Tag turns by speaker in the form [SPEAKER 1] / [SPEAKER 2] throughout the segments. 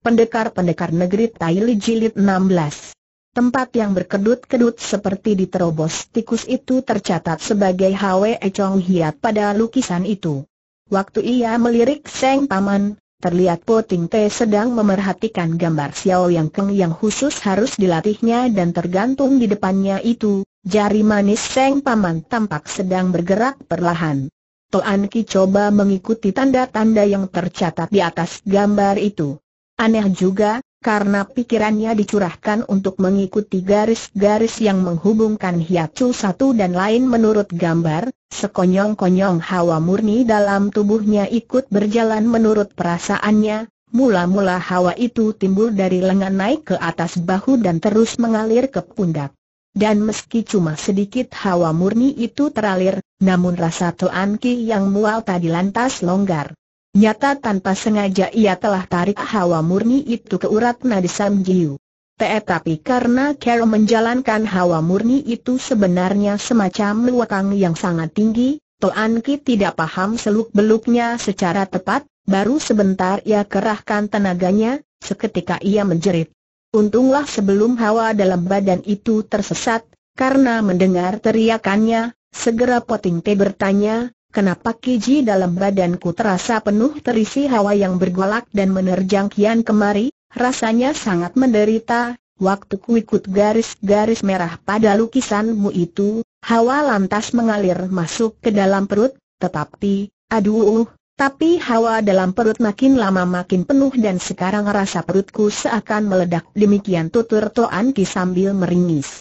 [SPEAKER 1] Pendekar-pendekar negeri Taili Jilid 16 Tempat yang berkedut-kedut seperti diterobos tikus itu tercatat sebagai Hwe Chong Hiat pada lukisan itu. Waktu ia melirik Seng Paman, terlihat Po Ting Te sedang memerhatikan gambar Xiao Yang Keng yang khusus harus dilatihnya dan tergantung di depannya itu, jari manis Seng Paman tampak sedang bergerak perlahan. Toan Ki coba mengikuti tanda-tanda yang tercatat di atas gambar itu. Aneh juga, karena pikirannya dicurahkan untuk mengikuti garis-garis yang menghubungkan hiacu satu dan lain menurut gambar, sekonyong-konyong hawa murni dalam tubuhnya ikut berjalan menurut perasaannya, mula-mula hawa itu timbul dari lengan naik ke atas bahu dan terus mengalir ke pundak. Dan meski cuma sedikit hawa murni itu teralir, namun rasa Toan Ki yang mual tadi lantas longgar. Nyata tanpa sengaja ia telah tarik hawa murni itu ke urat nadi Sam Jiu. Tetapi karena Carol menjalankan hawa murni itu sebenarnya semacam luakang yang sangat tinggi, Toan Ki tidak paham seluk-beluknya secara tepat, baru sebentar ia kerahkan tenaganya, seketika ia menjerit. Untunglah sebelum hawa dalam badan itu tersesat, karena mendengar teriakannya, segera Poting Te bertanya, Kenapa kiji dalam badanku terasa penuh terisi hawa yang bergolak dan menerjang kian kemari, rasanya sangat menderita, waktu ku ikut garis-garis merah pada lukisanmu itu, hawa lantas mengalir masuk ke dalam perut, tetapi, aduh, tapi hawa dalam perut makin lama makin penuh dan sekarang rasa perutku seakan meledak demikian tutur Toan Ki sambil meringis.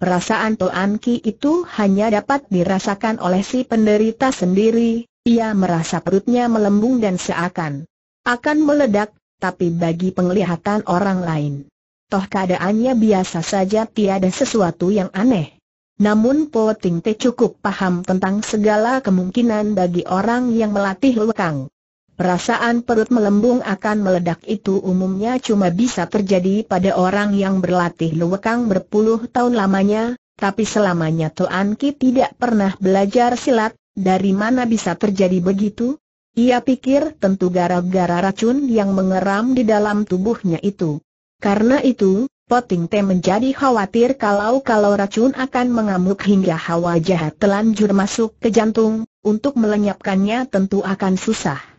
[SPEAKER 1] Perasaan Toan Ki itu hanya dapat dirasakan oleh si penderita sendiri, ia merasa perutnya melembung dan seakan akan meledak, tapi bagi penglihatan orang lain. Toh keadaannya biasa saja tiada sesuatu yang aneh. Namun Po Ting Te cukup paham tentang segala kemungkinan bagi orang yang melatih lekang. Perasaan perut melembung akan meledak itu umumnya cuma bisa terjadi pada orang yang berlatih luwekang berpuluh tahun lamanya, tapi selamanya Tuan Ki tidak pernah belajar silat, dari mana bisa terjadi begitu? Ia pikir tentu gara-gara racun yang mengeram di dalam tubuhnya itu. Karena itu, Poting Teh menjadi khawatir kalau-kalau racun akan mengamuk hingga hawa jahat telanjur masuk ke jantung, untuk melenyapkannya tentu akan susah.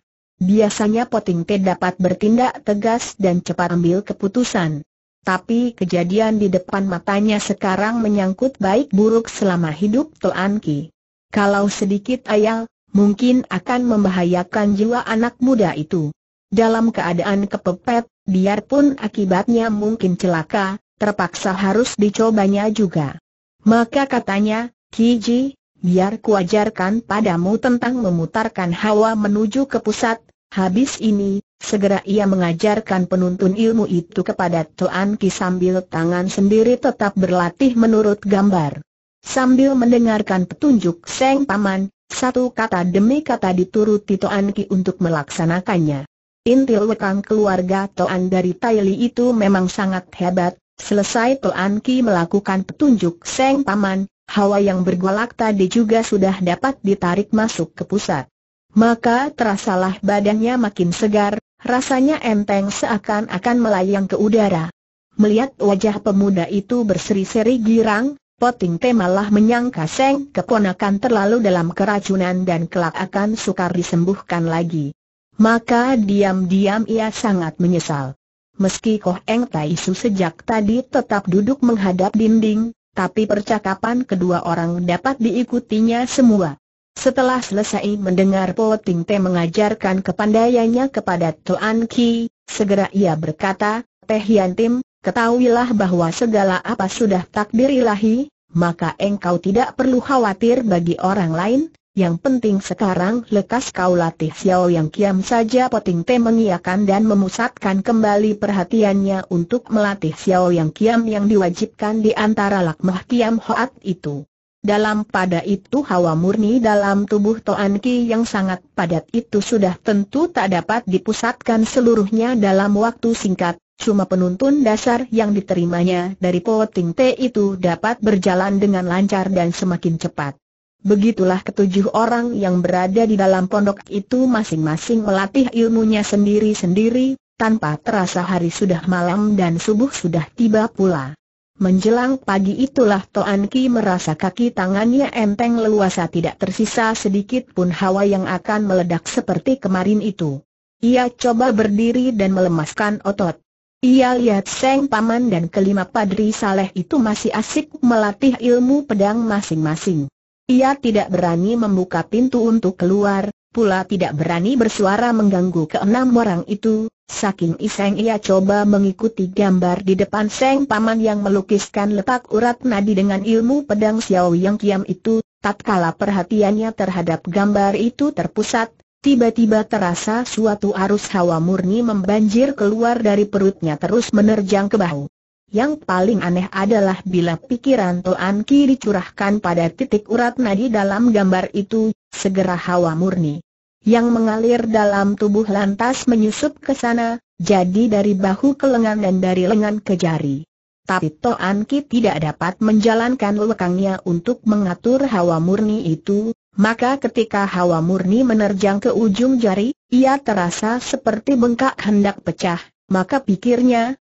[SPEAKER 1] Biasanya Poting Te dapat bertindak tegas dan cepat ambil keputusan. Tapi kejadian di depan matanya sekarang menyangkut baik buruk selama hidup Tuan Ki. Kalau sedikit ayal, mungkin akan membahayakan jiwa anak muda itu. Dalam keadaan kepepet, biarpun akibatnya mungkin celaka, terpaksa harus dicobanya juga. Maka katanya, Kiji, biar kuajarkan padamu tentang memutarkan hawa menuju ke pusat, habis ini, segera ia mengajarkan penuntun ilmu itu kepada Tuan Ki sambil tangan sendiri tetap berlatih menurut gambar. Sambil mendengarkan petunjuk Seng Paman, satu kata demi kata dituruti Tuan Ki untuk melaksanakannya. Intil wekang keluarga Toan dari Taili itu memang sangat hebat, selesai Toan Ki melakukan petunjuk Seng Paman, hawa yang bergolak tadi juga sudah dapat ditarik masuk ke pusat. Maka terasalah badannya makin segar, rasanya enteng seakan-akan melayang ke udara. Melihat wajah pemuda itu berseri-seri girang, Poting Te malah menyangka Seng keponakan terlalu dalam keracunan dan kelak akan sukar disembuhkan lagi. Maka diam-diam ia sangat menyesal. Meski Koh Eng Tai Su sejak tadi tetap duduk menghadap dinding, tapi percakapan kedua orang dapat diikutinya semua. Setelah selesai mendengar Po Ting Te mengajarkan kepandaiannya kepada Tuan Ki, segera ia berkata, Teh Hian Tim, ketahuilah bahwa segala apa sudah takdir ilahi, maka engkau tidak perlu khawatir bagi orang lain, yang penting sekarang lekas kau latih Xiao yang kiam saja Poting Te mengiakan dan memusatkan kembali perhatiannya untuk melatih Xiao yang kiam yang diwajibkan di antara lakmah kiam hoat itu. Dalam pada itu hawa murni dalam tubuh Toan Ki yang sangat padat itu sudah tentu tak dapat dipusatkan seluruhnya dalam waktu singkat, cuma penuntun dasar yang diterimanya dari Poting Te itu dapat berjalan dengan lancar dan semakin cepat. Begitulah ketujuh orang yang berada di dalam pondok itu masing-masing melatih ilmunya sendiri-sendiri, tanpa terasa hari sudah malam dan subuh sudah tiba pula. Menjelang pagi itulah Toan Ki merasa kaki tangannya enteng leluasa tidak tersisa sedikit pun hawa yang akan meledak seperti kemarin itu. Ia coba berdiri dan melemaskan otot. Ia lihat Seng Paman dan kelima Padri Saleh itu masih asik melatih ilmu pedang masing-masing. Ia tidak berani membuka pintu untuk keluar, pula tidak berani bersuara mengganggu keenam orang itu, saking iseng ia coba mengikuti gambar di depan Seng Paman yang melukiskan letak urat nadi dengan ilmu pedang Xiao Yang Kiam itu, tatkala perhatiannya terhadap gambar itu terpusat, tiba-tiba terasa suatu arus hawa murni membanjir keluar dari perutnya terus menerjang ke bahu. Yang paling aneh adalah bila pikiran Toan Ki dicurahkan pada titik urat nadi dalam gambar itu, segera hawa murni yang mengalir dalam tubuh lantas menyusup ke sana, jadi dari bahu ke lengan dan dari lengan ke jari. Tapi Toan Ki tidak dapat menjalankan lekangnya untuk mengatur hawa murni itu, maka ketika hawa murni menerjang ke ujung jari, ia terasa seperti bengkak hendak pecah, maka pikirnya,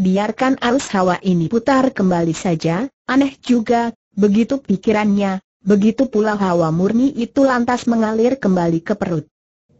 [SPEAKER 1] biarkan arus hawa ini putar kembali saja, aneh juga, begitu pikirannya, begitu pula hawa murni itu lantas mengalir kembali ke perut.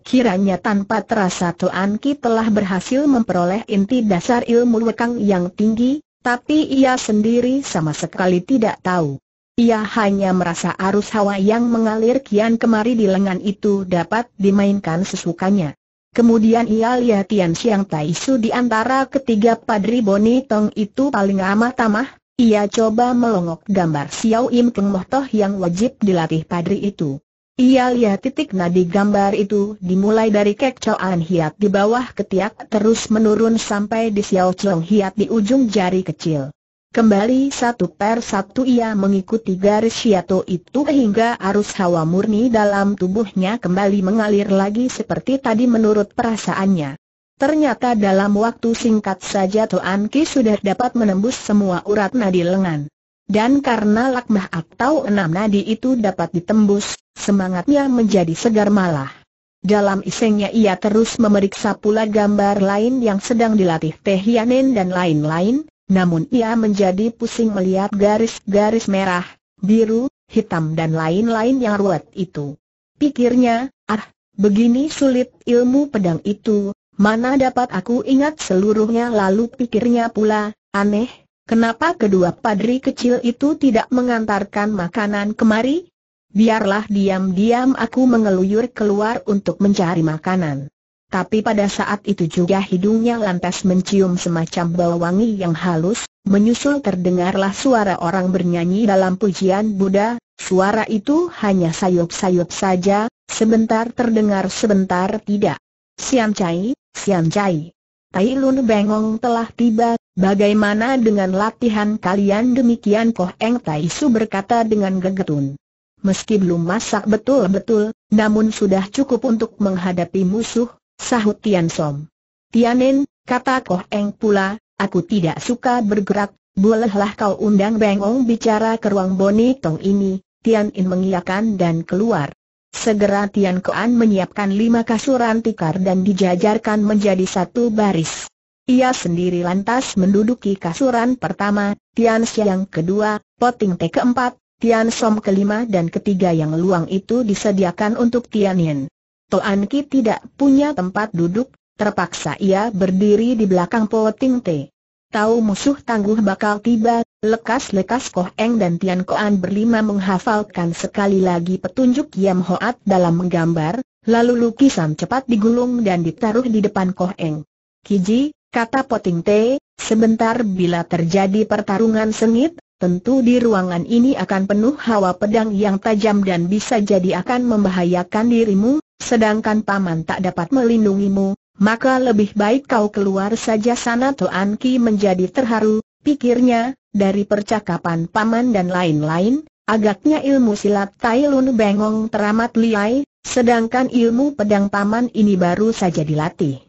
[SPEAKER 1] Kiranya tanpa terasa Tuan Ki telah berhasil memperoleh inti dasar ilmu lekang yang tinggi, tapi ia sendiri sama sekali tidak tahu. Ia hanya merasa arus hawa yang mengalir kian kemari di lengan itu dapat dimainkan sesukanya. Kemudian ia lihat Tian Xiang Tai Su di antara ketiga padri Boni Tong itu paling amat tamah, ia coba melongok gambar Xiao Im Keng Toh yang wajib dilatih padri itu. Ia lihat titik nadi gambar itu dimulai dari kekcoaan hiat di bawah ketiak terus menurun sampai di Xiao Chong hiat di ujung jari kecil. Kembali satu per satu ia mengikuti garis Shiato itu hingga arus hawa murni dalam tubuhnya kembali mengalir lagi seperti tadi menurut perasaannya. Ternyata dalam waktu singkat saja Toan Ki sudah dapat menembus semua urat nadi lengan. Dan karena lakmah atau enam nadi itu dapat ditembus, semangatnya menjadi segar malah. Dalam isengnya ia terus memeriksa pula gambar lain yang sedang dilatih Teh Yanen dan lain-lain, namun ia menjadi pusing melihat garis-garis merah, biru, hitam dan lain-lain yang ruwet itu. Pikirnya, ah, begini sulit ilmu pedang itu, mana dapat aku ingat seluruhnya lalu pikirnya pula, aneh, kenapa kedua padri kecil itu tidak mengantarkan makanan kemari? Biarlah diam-diam aku mengeluyur keluar untuk mencari makanan. Tapi pada saat itu juga hidungnya lantas mencium semacam bau wangi yang halus, menyusul terdengarlah suara orang bernyanyi dalam pujian Buddha, suara itu hanya sayup-sayup saja, sebentar terdengar sebentar tidak. Siam Chai, Siam Chai. Tai Lun Bengong telah tiba, bagaimana dengan latihan kalian demikian Koh Eng Tai Su berkata dengan gegetun. Meski belum masak betul-betul, namun sudah cukup untuk menghadapi musuh, sahut Tian Song. Tianin, kata Koh Eng pula, aku tidak suka bergerak, bolehlah kau undang Beng Ong bicara ke ruang Tong ini, Tian In mengiakan dan keluar. Segera Tian Koan menyiapkan lima kasuran tikar dan dijajarkan menjadi satu baris. Ia sendiri lantas menduduki kasuran pertama, Tian Xiang kedua, Poting Te keempat, Tian Som kelima dan ketiga yang luang itu disediakan untuk Tian Yin. Toan Ki tidak punya tempat duduk, terpaksa ia berdiri di belakang Po Ting Te. Tahu musuh tangguh bakal tiba, lekas-lekas Koh Eng dan Tian Koan berlima menghafalkan sekali lagi petunjuk Yam Hoat dalam menggambar, lalu lukisan cepat digulung dan ditaruh di depan Koh Eng. Kiji, kata Poting Te, sebentar bila terjadi pertarungan sengit, Tentu di ruangan ini akan penuh hawa pedang yang tajam dan bisa jadi akan membahayakan dirimu, sedangkan paman tak dapat melindungimu, maka lebih baik kau keluar saja sana Tuan Ki menjadi terharu, pikirnya, dari percakapan paman dan lain-lain, agaknya ilmu silat Tai Lun Bengong teramat liai, sedangkan ilmu pedang paman ini baru saja dilatih.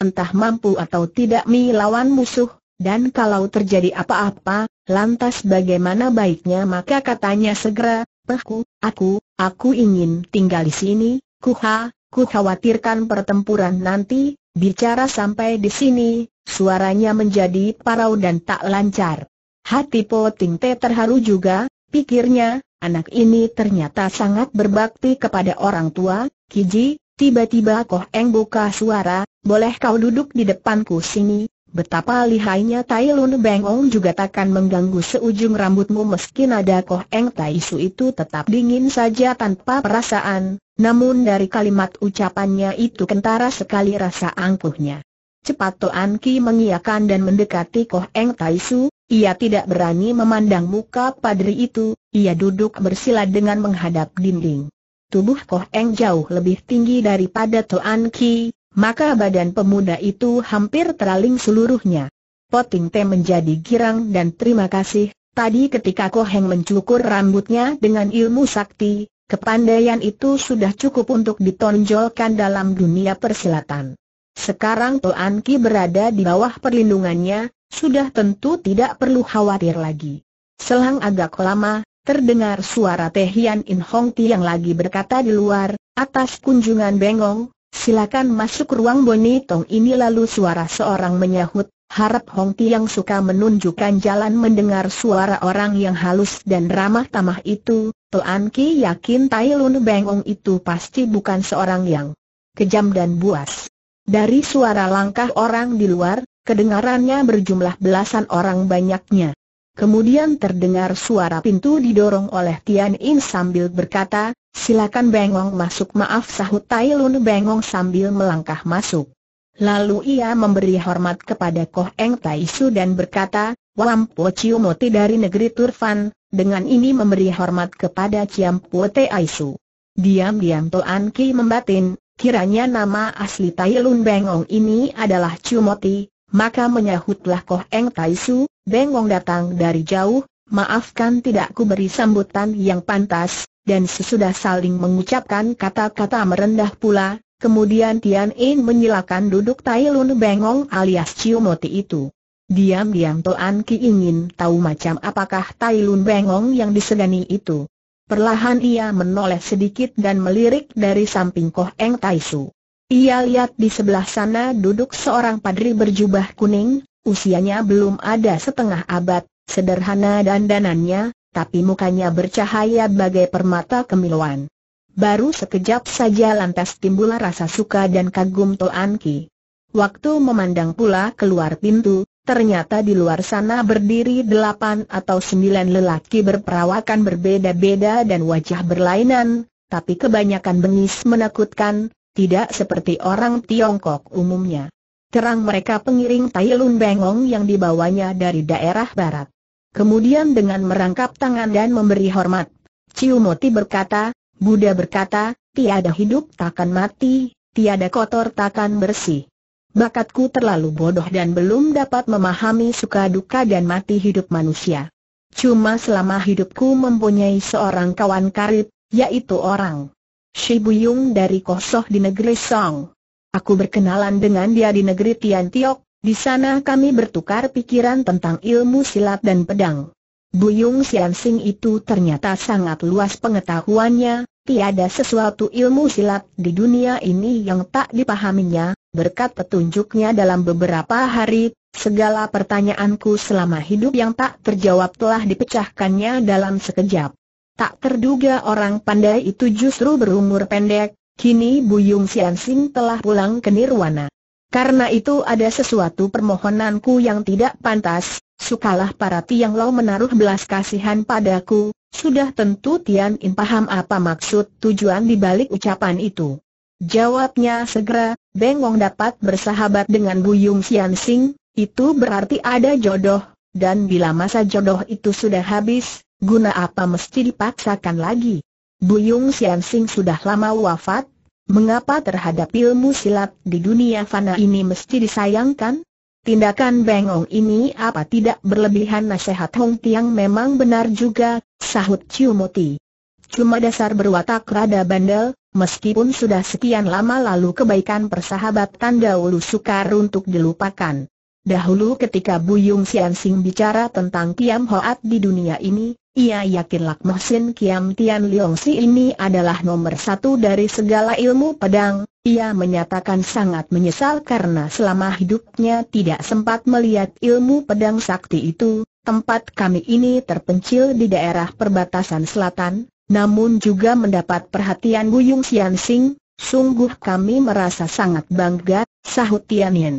[SPEAKER 1] Entah mampu atau tidak melawan musuh, dan kalau terjadi apa-apa, lantas bagaimana baiknya maka katanya segera, Pehku, aku, aku ingin tinggal di sini, Kuha, ku khawatirkan pertempuran nanti, bicara sampai di sini, suaranya menjadi parau dan tak lancar. Hati Po Ting Te terharu juga, pikirnya, anak ini ternyata sangat berbakti kepada orang tua, Kiji, tiba-tiba Koh Eng buka suara, boleh kau duduk di depanku sini, betapa lihainya Tai Lun Bengong juga takkan mengganggu seujung rambutmu meski nada Koh Eng Tai Su itu tetap dingin saja tanpa perasaan, namun dari kalimat ucapannya itu kentara sekali rasa angkuhnya. Cepat Toan Ki mengiakan dan mendekati Koh Eng Tai Su, ia tidak berani memandang muka padri itu, ia duduk bersila dengan menghadap dinding. Tubuh Koh Eng jauh lebih tinggi daripada Toan Ki, maka badan pemuda itu hampir teraling seluruhnya. Poting teh menjadi girang dan terima kasih, tadi ketika Koh Eng mencukur rambutnya dengan ilmu sakti, Kepandaian itu sudah cukup untuk ditonjolkan dalam dunia persilatan. Sekarang Tuan Ki berada di bawah perlindungannya, sudah tentu tidak perlu khawatir lagi. Selang agak lama, terdengar suara Tehian Hian In Hong Ti yang lagi berkata di luar, atas kunjungan bengong, silakan masuk ruang Boni Tong ini lalu suara seorang menyahut, Harap Ti yang suka menunjukkan jalan mendengar suara orang yang halus dan ramah tamah itu, Tuan Ki yakin Tai Lun Bengong itu pasti bukan seorang yang kejam dan buas. Dari suara langkah orang di luar, kedengarannya berjumlah belasan orang banyaknya. Kemudian terdengar suara pintu didorong oleh Tian In sambil berkata, silakan Bengong masuk maaf sahut Tai Lun Bengong sambil melangkah masuk. Lalu ia memberi hormat kepada Koh Eng Tai Su dan berkata, Wam Po Chiu Moti dari negeri Turfan, dengan ini memberi hormat kepada Ciam Po Tai Su. Diam-diam Toan Ki membatin, kiranya nama asli Tai Lun Bengong ini adalah Chiu Moti, maka menyahutlah Koh Eng Tai Su, Bengong datang dari jauh, maafkan tidak ku beri sambutan yang pantas, dan sesudah saling mengucapkan kata-kata merendah pula, Kemudian Tian In menyilakan duduk Tai Lun Bengong alias Ciu Moti itu. Diam-diam Toan Ki ingin tahu macam apakah Tai Lun Bengong yang disegani itu. Perlahan ia menoleh sedikit dan melirik dari samping Koh Eng Tai Su. Ia lihat di sebelah sana duduk seorang padri berjubah kuning, usianya belum ada setengah abad, sederhana dandanannya, tapi mukanya bercahaya bagai permata kemiluan. Baru sekejap saja lantas timbul rasa suka dan kagum Toan Ki. Waktu memandang pula keluar pintu, ternyata di luar sana berdiri delapan atau sembilan lelaki berperawakan berbeda-beda dan wajah berlainan, tapi kebanyakan bengis menakutkan, tidak seperti orang Tiongkok umumnya. Terang mereka pengiring Tai Lun Bengong yang dibawanya dari daerah barat. Kemudian dengan merangkap tangan dan memberi hormat, Ciumoti berkata, Buddha berkata, tiada hidup takkan mati, tiada kotor takkan bersih. Bakatku terlalu bodoh dan belum dapat memahami suka duka dan mati hidup manusia. Cuma selama hidupku mempunyai seorang kawan karib, yaitu orang Shibuyung dari Kosoh di negeri Song. Aku berkenalan dengan dia di negeri Tian Tiok, di sana kami bertukar pikiran tentang ilmu silat dan pedang. Buyung Xiansing itu ternyata sangat luas pengetahuannya, tiada sesuatu ilmu silat di dunia ini yang tak dipahaminya, berkat petunjuknya dalam beberapa hari, segala pertanyaanku selama hidup yang tak terjawab telah dipecahkannya dalam sekejap. Tak terduga orang pandai itu justru berumur pendek, kini Buyung Sian Sing telah pulang ke Nirwana. Karena itu ada sesuatu permohonanku yang tidak pantas, sukalah para Tiang Lau menaruh belas kasihan padaku, sudah tentu Tian In paham apa maksud tujuan di balik ucapan itu. Jawabnya segera, Bengong dapat bersahabat dengan Buyung Sian Sing, itu berarti ada jodoh, dan bila masa jodoh itu sudah habis, guna apa mesti dipaksakan lagi. Buyung Sian Sing sudah lama wafat, mengapa terhadap ilmu silat di dunia fana ini mesti disayangkan? Tindakan bengong ini apa tidak berlebihan nasihat Hong Tiang memang benar juga, sahut Chiu Moti. Cuma dasar berwatak rada bandel, meskipun sudah sekian lama lalu kebaikan persahabatan dahulu sukar untuk dilupakan. Dahulu ketika Bu Buyung Sian Sing bicara tentang Kiam Hoat di dunia ini, ia yakin Lak Mohsin Kiam Tian Leong Si ini adalah nomor satu dari segala ilmu pedang, ia menyatakan sangat menyesal karena selama hidupnya tidak sempat melihat ilmu pedang sakti itu, tempat kami ini terpencil di daerah perbatasan selatan, namun juga mendapat perhatian Buyung Sian Sing, sungguh kami merasa sangat bangga, sahut Tian Yen.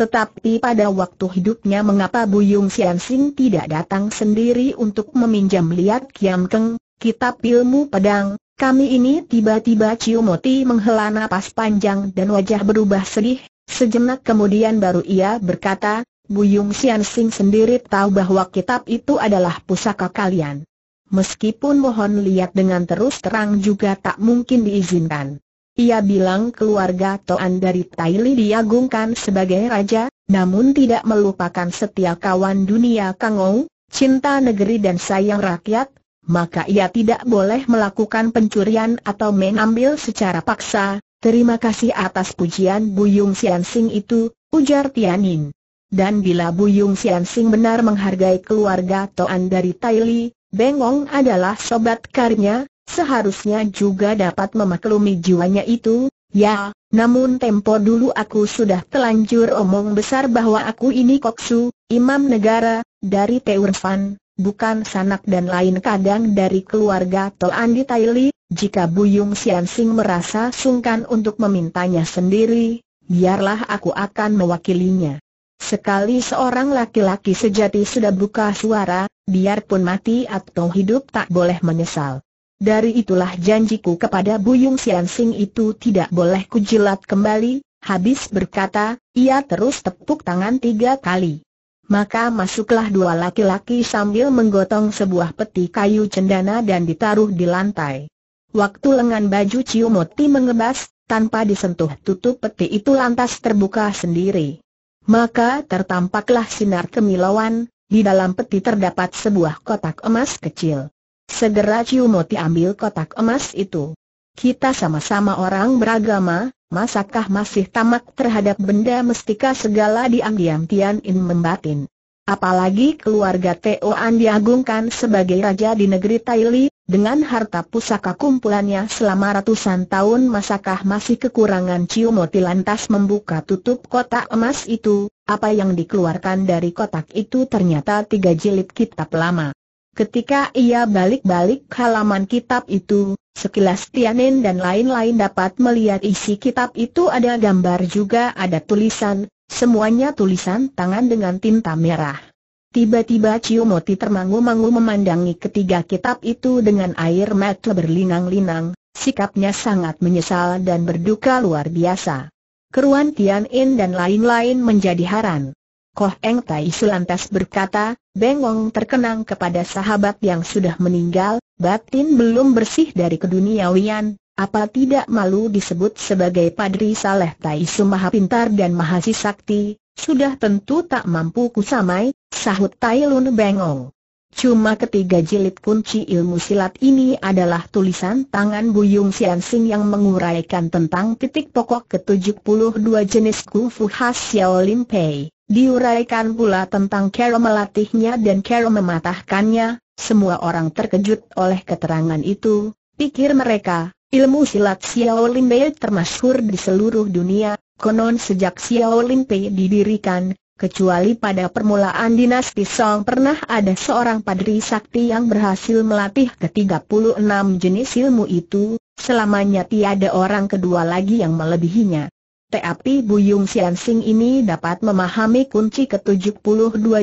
[SPEAKER 1] Tetapi pada waktu hidupnya mengapa Buyung Sian tidak datang sendiri untuk meminjam lihat Kiam Keng, kitab ilmu pedang, kami ini tiba-tiba Ciumoti menghela napas panjang dan wajah berubah sedih, sejenak kemudian baru ia berkata, Buyung Sian sendiri tahu bahwa kitab itu adalah pusaka kalian. Meskipun mohon lihat dengan terus terang juga tak mungkin diizinkan. Ia bilang keluarga Toan dari Taili diagungkan sebagai raja, namun tidak melupakan setia kawan dunia Kangou, cinta negeri dan sayang rakyat, maka ia tidak boleh melakukan pencurian atau mengambil secara paksa. Terima kasih atas pujian Buyung Siansing itu, ujar Tianin. Dan bila Buyung Siansing benar menghargai keluarga Toan dari Taili, Bengong adalah sobat karnya, seharusnya juga dapat memaklumi jiwanya itu, ya, namun tempo dulu aku sudah telanjur omong besar bahwa aku ini koksu, imam negara, dari Teurfan, bukan sanak dan lain kadang dari keluarga Toan di Taili, jika Buyung Sian merasa sungkan untuk memintanya sendiri, biarlah aku akan mewakilinya. Sekali seorang laki-laki sejati sudah buka suara, biarpun mati atau hidup tak boleh menyesal. Dari itulah janjiku kepada Buyung Sian Sing itu tidak boleh kujilat kembali, habis berkata, ia terus tepuk tangan tiga kali. Maka masuklah dua laki-laki sambil menggotong sebuah peti kayu cendana dan ditaruh di lantai. Waktu lengan baju Ciu Moti mengebas, tanpa disentuh tutup peti itu lantas terbuka sendiri. Maka tertampaklah sinar kemilauan, di dalam peti terdapat sebuah kotak emas kecil. Segera Ciumoti ambil kotak emas itu. Kita sama-sama orang beragama, masakah masih tamak terhadap benda mestika segala diam-diam Tian In membatin. Apalagi keluarga An diagungkan sebagai raja di negeri Taili, dengan harta pusaka kumpulannya selama ratusan tahun masakah masih kekurangan Ciumoti lantas membuka tutup kotak emas itu, apa yang dikeluarkan dari kotak itu ternyata tiga jilid kitab lama. Ketika ia balik-balik halaman kitab itu, sekilas Tianen dan lain-lain dapat melihat isi kitab itu ada gambar juga ada tulisan, semuanya tulisan tangan dengan tinta merah. Tiba-tiba Ciumoti termangu-mangu memandangi ketiga kitab itu dengan air mata berlinang-linang, sikapnya sangat menyesal dan berduka luar biasa. Keruan Tian dan lain-lain menjadi haran. Koh Eng Tai lantas berkata, Bengong terkenang kepada sahabat yang sudah meninggal, batin belum bersih dari keduniawian, apa tidak malu disebut sebagai Padri Saleh Tai Maha Pintar dan Mahasi Sakti, sudah tentu tak mampu kusamai, sahut Tai Lun Bengong. Cuma ketiga jilid kunci ilmu silat ini adalah tulisan tangan Buyung Siansing yang menguraikan tentang titik pokok ke-72 jenis kungfu khas Xiao Lim Pei. Diuraikan pula tentang Kero melatihnya dan Kero mematahkannya, semua orang terkejut oleh keterangan itu, pikir mereka, ilmu silat Xiao Lin Pei termasyhur di seluruh dunia, konon sejak Xiao Lin Pei didirikan, Kecuali pada permulaan dinasti Song pernah ada seorang padri sakti yang berhasil melatih ke-36 jenis ilmu itu, selamanya tiada orang kedua lagi yang melebihinya. Tapi Buyung Sian ini dapat memahami kunci ke-72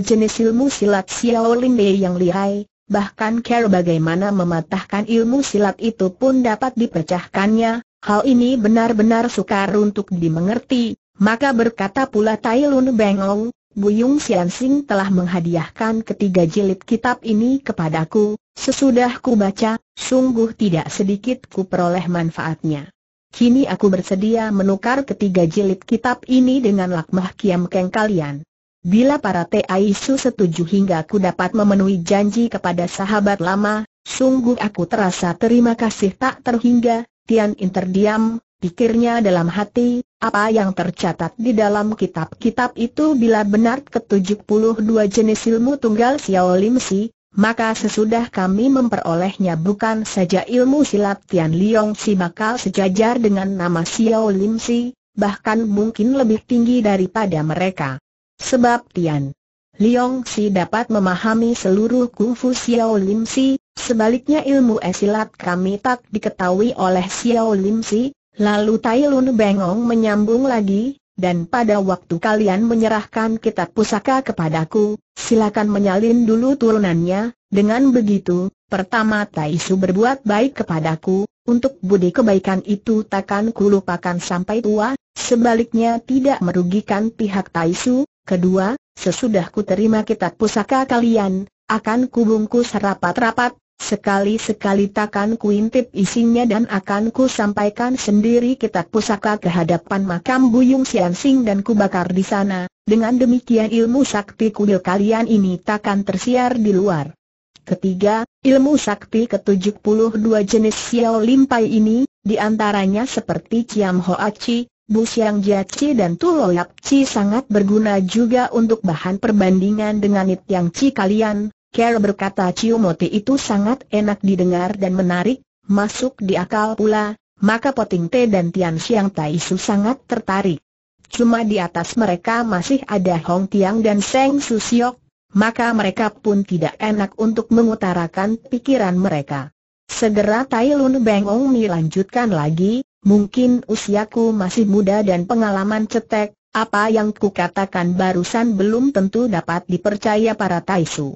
[SPEAKER 1] jenis ilmu silat Xiao Lin Mei yang lihai, bahkan care bagaimana mematahkan ilmu silat itu pun dapat dipecahkannya, hal ini benar-benar sukar untuk dimengerti, maka berkata pula Tai Lun Bengong, Buyung Sian telah menghadiahkan ketiga jilid kitab ini kepadaku, sesudah ku baca, sungguh tidak sedikit ku peroleh manfaatnya. Kini aku bersedia menukar ketiga jilid kitab ini dengan lakmah kiam keng kalian. Bila para Taisu setuju hingga aku dapat memenuhi janji kepada sahabat lama, sungguh aku terasa terima kasih tak terhingga, Tian In terdiam, pikirnya dalam hati, apa yang tercatat di dalam kitab-kitab itu bila benar ke-72 jenis ilmu tunggal Xiao Lim Si, maka sesudah kami memperolehnya bukan saja ilmu silat Tian Liong Si bakal sejajar dengan nama Xiao Lim Si, bahkan mungkin lebih tinggi daripada mereka. Sebab Tian Liong Si dapat memahami seluruh kungfu Xiao Lim Si, sebaliknya ilmu esilat kami tak diketahui oleh Xiao Lim Si, lalu Tai Lun Bengong menyambung lagi, dan pada waktu kalian menyerahkan kitab pusaka kepadaku, silakan menyalin dulu turunannya, dengan begitu, pertama Taisu berbuat baik kepadaku, untuk budi kebaikan itu takkan kulupakan sampai tua, sebaliknya tidak merugikan pihak Taisu, kedua, sesudah ku terima kitab pusaka kalian, akan kubungkus rapat-rapat, Sekali-sekali takkan intip isinya dan akan ku sampaikan sendiri kitab pusaka ke hadapan makam Buyung Sian Sing dan ku bakar di sana, dengan demikian ilmu sakti kuil kalian ini takkan tersiar di luar. Ketiga, ilmu sakti ke-72 jenis Xiao Limpai ini, diantaranya seperti Ciam Ho Chi, Bu Siang Jia Chi dan Tu Loyap Chi sangat berguna juga untuk bahan perbandingan dengan It Yang Chi kalian, Ker berkata ciumoti itu sangat enak didengar dan menarik, masuk di akal pula, maka Poting Te dan Tian Xiang Tai Su sangat tertarik. Cuma di atas mereka masih ada Hong Tiang dan Seng Su Siok, maka mereka pun tidak enak untuk mengutarakan pikiran mereka. Segera Tai Lun Beng Ong Mi lanjutkan lagi, mungkin usiaku masih muda dan pengalaman cetek, apa yang kukatakan barusan belum tentu dapat dipercaya para Tai Su.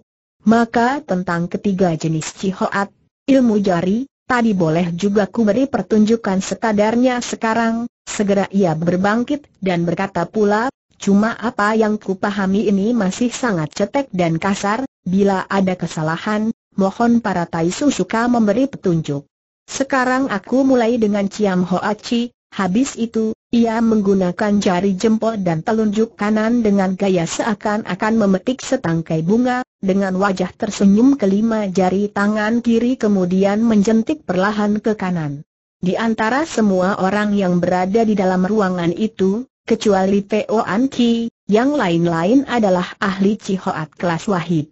[SPEAKER 1] Maka tentang ketiga jenis cihoat, ilmu jari, tadi boleh juga ku beri pertunjukan sekadarnya sekarang, segera ia berbangkit dan berkata pula, cuma apa yang ku pahami ini masih sangat cetek dan kasar, bila ada kesalahan, mohon para Taisu suka memberi petunjuk. Sekarang aku mulai dengan Ciam hoaci, habis itu, ia menggunakan jari jempol dan telunjuk kanan dengan gaya seakan-akan memetik setangkai bunga, dengan wajah tersenyum kelima jari tangan kiri kemudian menjentik perlahan ke kanan. Di antara semua orang yang berada di dalam ruangan itu, kecuali P.O. Anki, yang lain-lain adalah ahli Cihoat kelas wahid.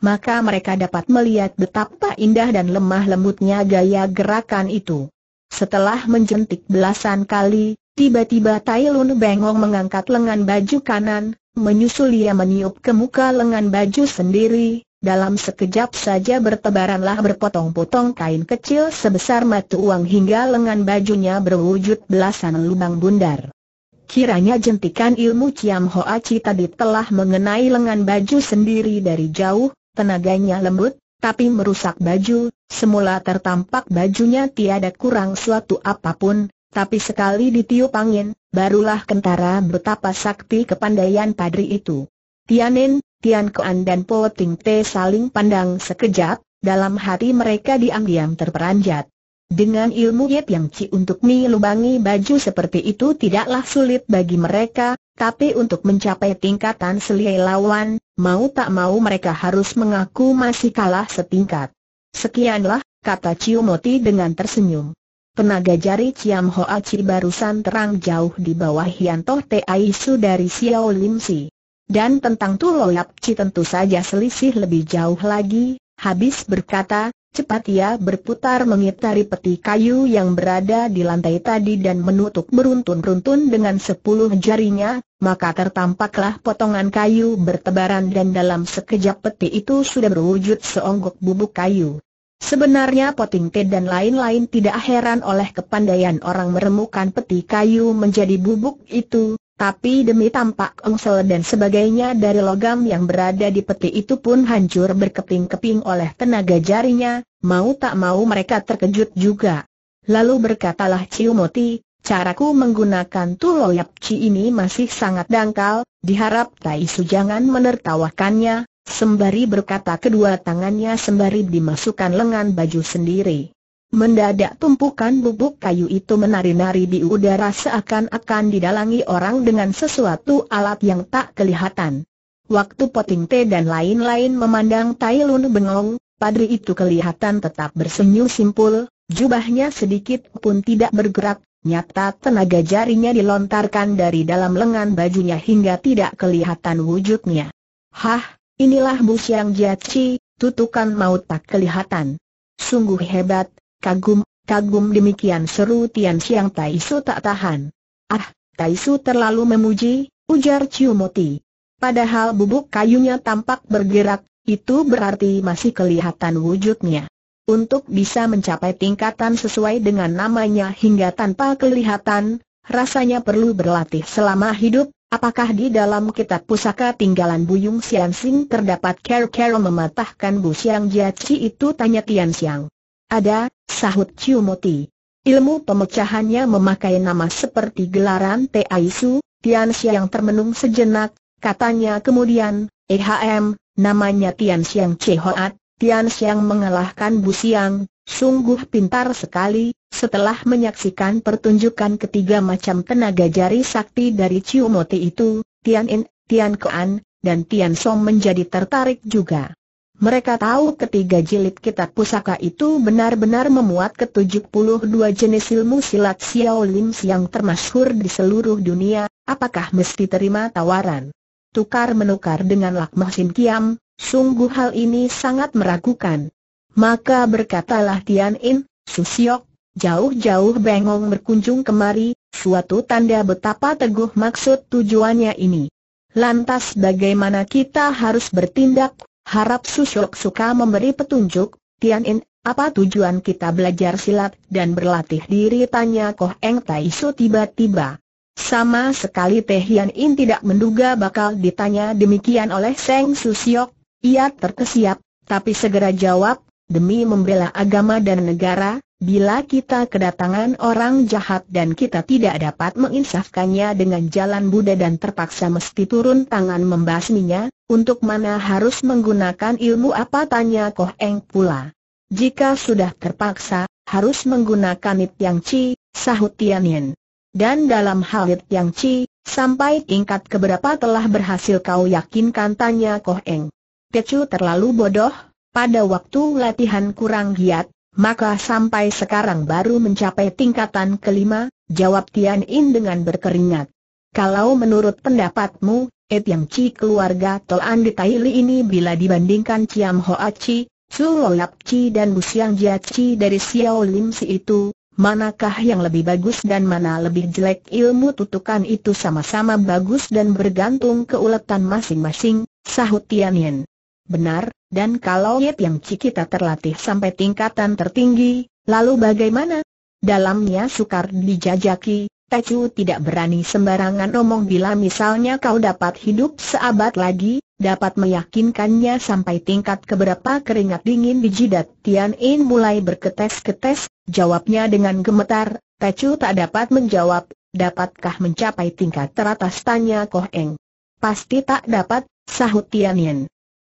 [SPEAKER 1] Maka mereka dapat melihat betapa indah dan lemah lembutnya gaya gerakan itu. Setelah menjentik belasan kali, tiba-tiba Tai Lun Bengong mengangkat lengan baju kanan, menyusul ia meniup ke muka lengan baju sendiri, dalam sekejap saja bertebaranlah berpotong-potong kain kecil sebesar mata uang hingga lengan bajunya berwujud belasan lubang bundar. Kiranya jentikan ilmu Ciam Hoa Chi tadi telah mengenai lengan baju sendiri dari jauh, tenaganya lembut, tapi merusak baju, semula tertampak bajunya tiada kurang suatu apapun, tapi sekali ditiup angin, barulah kentara betapa sakti kepandaian padri itu. Tianin, Tian Kuan dan Po Ting Te saling pandang sekejap, dalam hati mereka diam-diam terperanjat. Dengan ilmu Yip Yang Ci untuk melubangi baju seperti itu tidaklah sulit bagi mereka, tapi untuk mencapai tingkatan selai lawan, mau tak mau mereka harus mengaku masih kalah setingkat. Sekianlah, kata Ciumoti dengan tersenyum. Penaga jari Ciam Hoa Chi barusan terang jauh di bawah Hian Toh Tai Su dari Xiao Lim Si. Dan tentang Tu Yap Chi tentu saja selisih lebih jauh lagi, habis berkata, Cepat ia berputar mengitari peti kayu yang berada di lantai tadi dan menutup beruntun-beruntun dengan sepuluh jarinya, maka tertampaklah potongan kayu bertebaran dan dalam sekejap peti itu sudah berwujud seonggok bubuk kayu. Sebenarnya poting T dan lain-lain tidak heran oleh kepandaian orang meremukan peti kayu menjadi bubuk itu, tapi demi tampak engsel dan sebagainya dari logam yang berada di peti itu pun hancur berkeping-keping oleh tenaga jarinya, mau tak mau mereka terkejut juga. Lalu berkatalah Ciu Moti, caraku menggunakan tuloyap Ci ini masih sangat dangkal, diharap Tai Su jangan menertawakannya, sembari berkata kedua tangannya sembari dimasukkan lengan baju sendiri. Mendadak tumpukan bubuk kayu itu menari-nari di udara seakan-akan didalangi orang dengan sesuatu alat yang tak kelihatan. Waktu Poting teh dan lain-lain memandang Tai Lun bengong, padri itu kelihatan tetap bersenyum simpul, jubahnya sedikit pun tidak bergerak, Nyata tenaga jarinya dilontarkan dari dalam lengan bajunya hingga tidak kelihatan wujudnya. Hah, inilah bus yang jaci, tutukan maut tak kelihatan. Sungguh hebat, Kagum, kagum demikian seru Tian Xiang Tai Su tak tahan. Ah, Tai Su terlalu memuji, ujar Ciu Moti. Padahal bubuk kayunya tampak bergerak, itu berarti masih kelihatan wujudnya. Untuk bisa mencapai tingkatan sesuai dengan namanya hingga tanpa kelihatan, rasanya perlu berlatih selama hidup. Apakah di dalam kitab pusaka tinggalan Buyung Sian Sing terdapat care-care mematahkan Bu Siang Chi itu tanya Tian Siang. Ada, Sahut Ciumoti. Ilmu pemecahannya memakai nama seperti gelaran Taisu, Tianxia yang termenung sejenak, katanya kemudian, EHM, namanya Tianxiang Chehoat, Tianxiang mengalahkan Bu Siang, sungguh pintar sekali, setelah menyaksikan pertunjukan ketiga macam tenaga jari sakti dari Ciumoti itu, Tian In, Tian Kean, dan Tian Song menjadi tertarik juga. Mereka tahu ketiga jilid kitab pusaka itu benar-benar memuat ke-72 jenis ilmu silat Xiaolin yang termasyhur di seluruh dunia, apakah mesti terima tawaran? Tukar menukar dengan Lakmah Sin Kiam, sungguh hal ini sangat meragukan. Maka berkatalah Tian In, Susiok, jauh-jauh bengong berkunjung kemari, suatu tanda betapa teguh maksud tujuannya ini. Lantas bagaimana kita harus bertindak? Harap Susuk suka memberi petunjuk, Tian In, apa tujuan kita belajar silat dan berlatih diri tanya Koh Eng Tai Su tiba-tiba. Sama sekali Teh Hian In tidak menduga bakal ditanya demikian oleh Seng Susyok, ia terkesiap, tapi segera jawab, demi membela agama dan negara, Bila kita kedatangan orang jahat dan kita tidak dapat menginsafkannya dengan jalan Buddha dan terpaksa mesti turun tangan membasminya, untuk mana harus menggunakan ilmu apa tanya Koh Eng pula. Jika sudah terpaksa, harus menggunakan It Yang Chi, sahut Tianin. Dan dalam hal It Yang Chi, sampai tingkat keberapa telah berhasil kau yakinkan tanya Koh Eng. Tecu terlalu bodoh, pada waktu latihan kurang giat, maka sampai sekarang baru mencapai tingkatan kelima, jawab Tian In dengan berkeringat. Kalau menurut pendapatmu, Yang Chi keluarga Toan di Taili ini bila dibandingkan Ciam Hoa Chi, Su Lolap Chi dan Bu Siang Jia Chi dari Xiao Lim Si itu, manakah yang lebih bagus dan mana lebih jelek ilmu tutukan itu sama-sama bagus dan bergantung keuletan masing-masing, sahut Tian In. Benar, dan kalau Yip Yang Cikita terlatih sampai tingkatan tertinggi, lalu bagaimana? Dalamnya sukar dijajaki, Tecu tidak berani sembarangan omong bila misalnya kau dapat hidup seabad lagi, dapat meyakinkannya sampai tingkat keberapa keringat dingin di jidat Tian In mulai berketes-ketes, jawabnya dengan gemetar, Tecu tak dapat menjawab, dapatkah mencapai tingkat teratas tanya Koh Eng. Pasti tak dapat, sahut Tian In.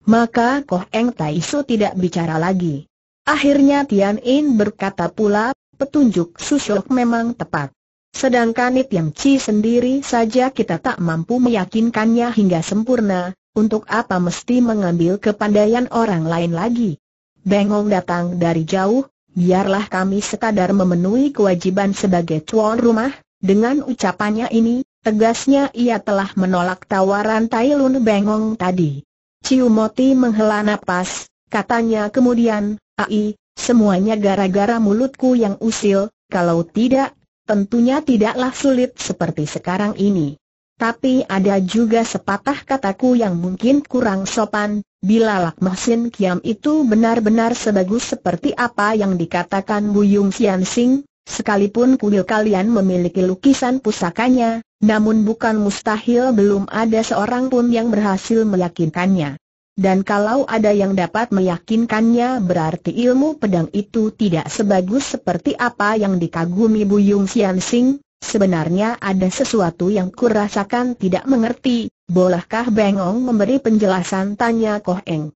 [SPEAKER 1] Maka Koh Eng Tai Su tidak bicara lagi. Akhirnya Tian In berkata pula, petunjuk susuk memang tepat. Sedangkan It Yang Chi sendiri saja kita tak mampu meyakinkannya hingga sempurna, untuk apa mesti mengambil kepandaian orang lain lagi? Bengong datang dari jauh, biarlah kami sekadar memenuhi kewajiban sebagai tuan rumah, dengan ucapannya ini, tegasnya ia telah menolak tawaran Tai Lun Bengong tadi. Ciu Moti menghela napas, katanya kemudian, Ai, semuanya gara-gara mulutku yang usil, kalau tidak, tentunya tidaklah sulit seperti sekarang ini. Tapi ada juga sepatah kataku yang mungkin kurang sopan, bila Lakmah Kiam itu benar-benar sebagus seperti apa yang dikatakan Buyung Sian Sing, sekalipun kuil kalian memiliki lukisan pusakanya, namun bukan mustahil belum ada seorang pun yang berhasil meyakinkannya. Dan kalau ada yang dapat meyakinkannya berarti ilmu pedang itu tidak sebagus seperti apa yang dikagumi Buyung Sian Sing, sebenarnya ada sesuatu yang kurasakan tidak mengerti, bolehkah Bengong memberi penjelasan tanya Koh Eng.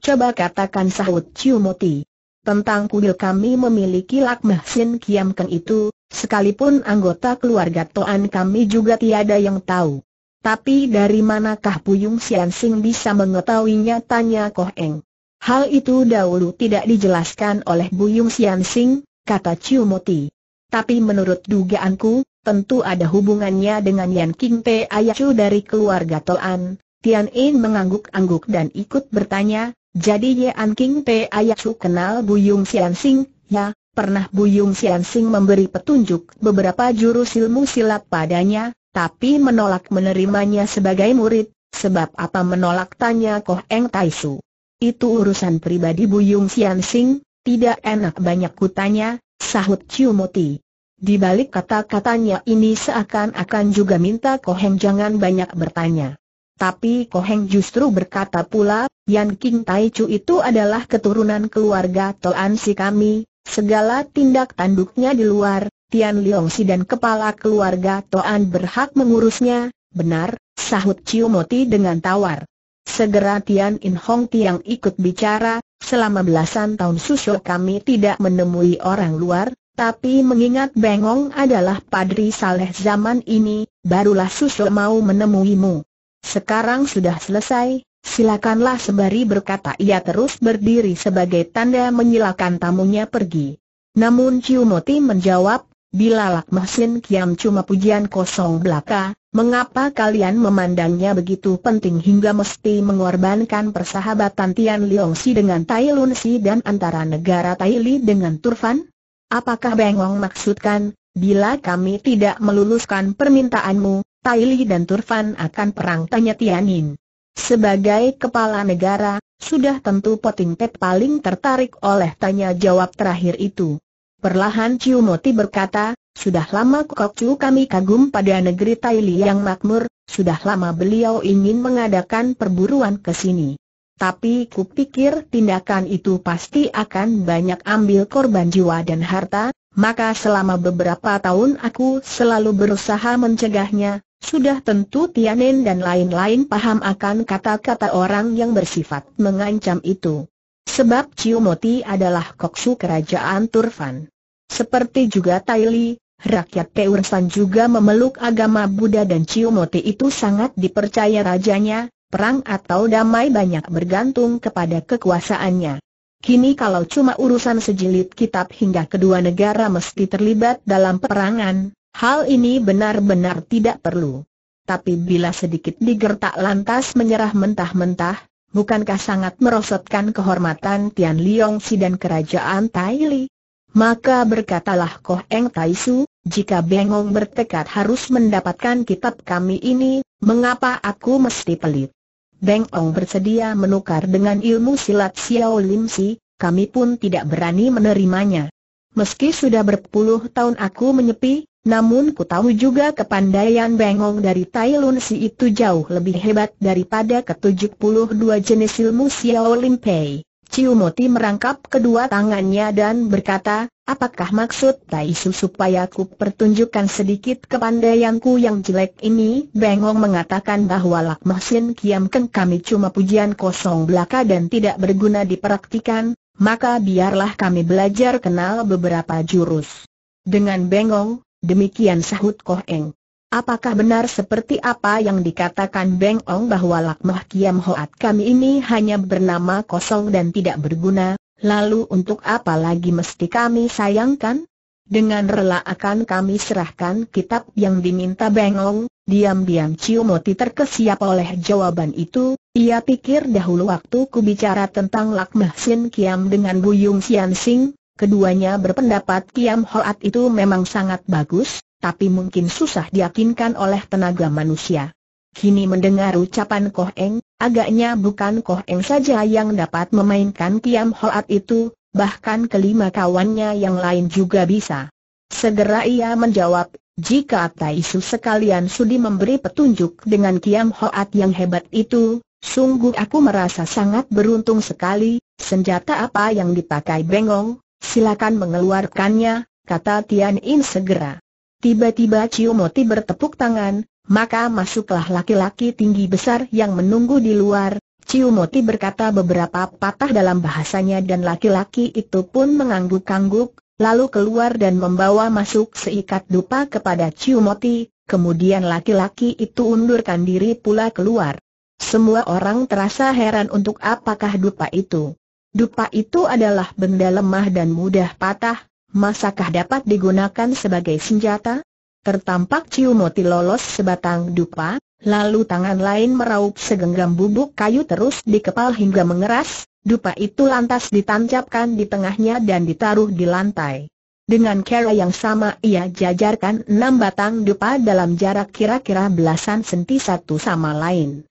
[SPEAKER 1] Coba katakan sahut Ciumoti. Tentang kuil kami memiliki Lakmah Sin Kiam Keng itu, Sekalipun anggota keluarga Toan kami juga tiada yang tahu. Tapi dari manakah Puyung Sian Sing bisa mengetahuinya tanya Koh Eng. Hal itu dahulu tidak dijelaskan oleh Buyung Sian Sing, kata Chiu Moti. Tapi menurut dugaanku, tentu ada hubungannya dengan Yan King Pe Ayacu dari keluarga Toan. Tian In mengangguk-angguk dan ikut bertanya, jadi Yan King Pe Ayacu kenal Buyung Sian Sing, ya? Pernah Buyung Siansing memberi petunjuk beberapa jurus ilmu silat padanya, tapi menolak menerimanya sebagai murid, sebab apa menolak tanya Koh Eng Taisu. Itu urusan pribadi Buyung Siansing, tidak enak banyak kutanya, sahut Ciu Moti. Di balik kata-katanya ini seakan-akan juga minta Koh Eng jangan banyak bertanya. Tapi Koh Koheng justru berkata pula, Yan King Taichu itu adalah keturunan keluarga Toan si kami, Segala tindak tanduknya di luar, Tian Liongsi dan kepala keluarga Toan berhak mengurusnya, benar, sahut Chiu Moti dengan tawar. Segera Tian In Hong Tiang ikut bicara, selama belasan tahun susul kami tidak menemui orang luar, tapi mengingat Bengong adalah padri saleh zaman ini, barulah Susu mau menemuimu. Sekarang sudah selesai, Silakanlah sembari berkata ia terus berdiri sebagai tanda menyilakan tamunya pergi. Namun Ciu Moti menjawab, bila lak Sin Kiam cuma pujian kosong belaka, mengapa kalian memandangnya begitu penting hingga mesti mengorbankan persahabatan Tian Leong Si dengan Tai Lun Si dan antara negara Tai Li dengan Turfan? Apakah Bengong maksudkan, bila kami tidak meluluskan permintaanmu, Tai Li dan Turfan akan perang tanya Tian Tianin? Sebagai kepala negara, sudah tentu Poting Pet paling tertarik oleh tanya jawab terakhir itu. Perlahan Ciu Moti berkata, sudah lama Kok Chu kami kagum pada negeri Taili yang makmur, sudah lama beliau ingin mengadakan perburuan ke sini. Tapi kupikir tindakan itu pasti akan banyak ambil korban jiwa dan harta, maka selama beberapa tahun aku selalu berusaha mencegahnya, sudah tentu Tianen dan lain-lain paham akan kata-kata orang yang bersifat mengancam itu. Sebab Ciumoti adalah koksu kerajaan Turfan. Seperti juga Taili, rakyat Teursan juga memeluk agama Buddha dan Ciumoti itu sangat dipercaya rajanya, perang atau damai banyak bergantung kepada kekuasaannya. Kini kalau cuma urusan sejilid kitab hingga kedua negara mesti terlibat dalam perangan, Hal ini benar-benar tidak perlu. Tapi bila sedikit digertak lantas menyerah mentah-mentah, bukankah sangat merosotkan kehormatan Tian Si dan kerajaan Tai Li? Maka berkatalah Koh Eng Tai Su, jika Bengong bertekad harus mendapatkan kitab kami ini, mengapa aku mesti pelit? Bengong bersedia menukar dengan ilmu silat Xiao Lim Si, kami pun tidak berani menerimanya. Meski sudah berpuluh tahun aku menyepi, namun ku tahu juga kepandaian bengong dari Tai Lun Si itu jauh lebih hebat daripada ke-72 jenis ilmu Xiao Lim Pei. Ciu Moti merangkap kedua tangannya dan berkata, apakah maksud Tai Su supaya ku pertunjukkan sedikit kepandaianku yang jelek ini? Bengong mengatakan bahwa Lakmah Sin Kiam Ken kami cuma pujian kosong belaka dan tidak berguna dipraktikan, maka biarlah kami belajar kenal beberapa jurus. Dengan bengong, Demikian sahut Koh Eng. Apakah benar seperti apa yang dikatakan Beng Ong bahwa Lakmah Kiam Hoat kami ini hanya bernama kosong dan tidak berguna, lalu untuk apa lagi mesti kami sayangkan? Dengan rela akan kami serahkan kitab yang diminta Beng Ong, diam-diam Ciu Moti terkesiap oleh jawaban itu, ia pikir dahulu waktu ku bicara tentang Lakmah Sin Kiam dengan Buyung Sian Sing, Keduanya berpendapat Kiam Hoat itu memang sangat bagus, tapi mungkin susah diyakinkan oleh tenaga manusia. Kini mendengar ucapan Koh Eng, agaknya bukan Koh Eng saja yang dapat memainkan Kiam Hoat itu, bahkan kelima kawannya yang lain juga bisa. Segera ia menjawab, jika Taisu sekalian sudi memberi petunjuk dengan Kiam Hoat yang hebat itu, sungguh aku merasa sangat beruntung sekali, senjata apa yang dipakai Bengong, Silakan mengeluarkannya, kata Tian In segera. Tiba-tiba Ciu Moti bertepuk tangan, maka masuklah laki-laki tinggi besar yang menunggu di luar. Ciu Moti berkata beberapa patah dalam bahasanya dan laki-laki itu pun mengangguk-angguk, lalu keluar dan membawa masuk seikat dupa kepada Ciu Moti, kemudian laki-laki itu undurkan diri pula keluar. Semua orang terasa heran untuk apakah dupa itu. Dupa itu adalah benda lemah dan mudah patah, masakah dapat digunakan sebagai senjata? Tertampak Ciumoti lolos sebatang dupa, lalu tangan lain meraup segenggam bubuk kayu terus dikepal hingga mengeras, dupa itu lantas ditancapkan di tengahnya dan ditaruh di lantai. Dengan cara yang sama ia jajarkan enam batang dupa dalam jarak kira-kira belasan senti satu sama lain.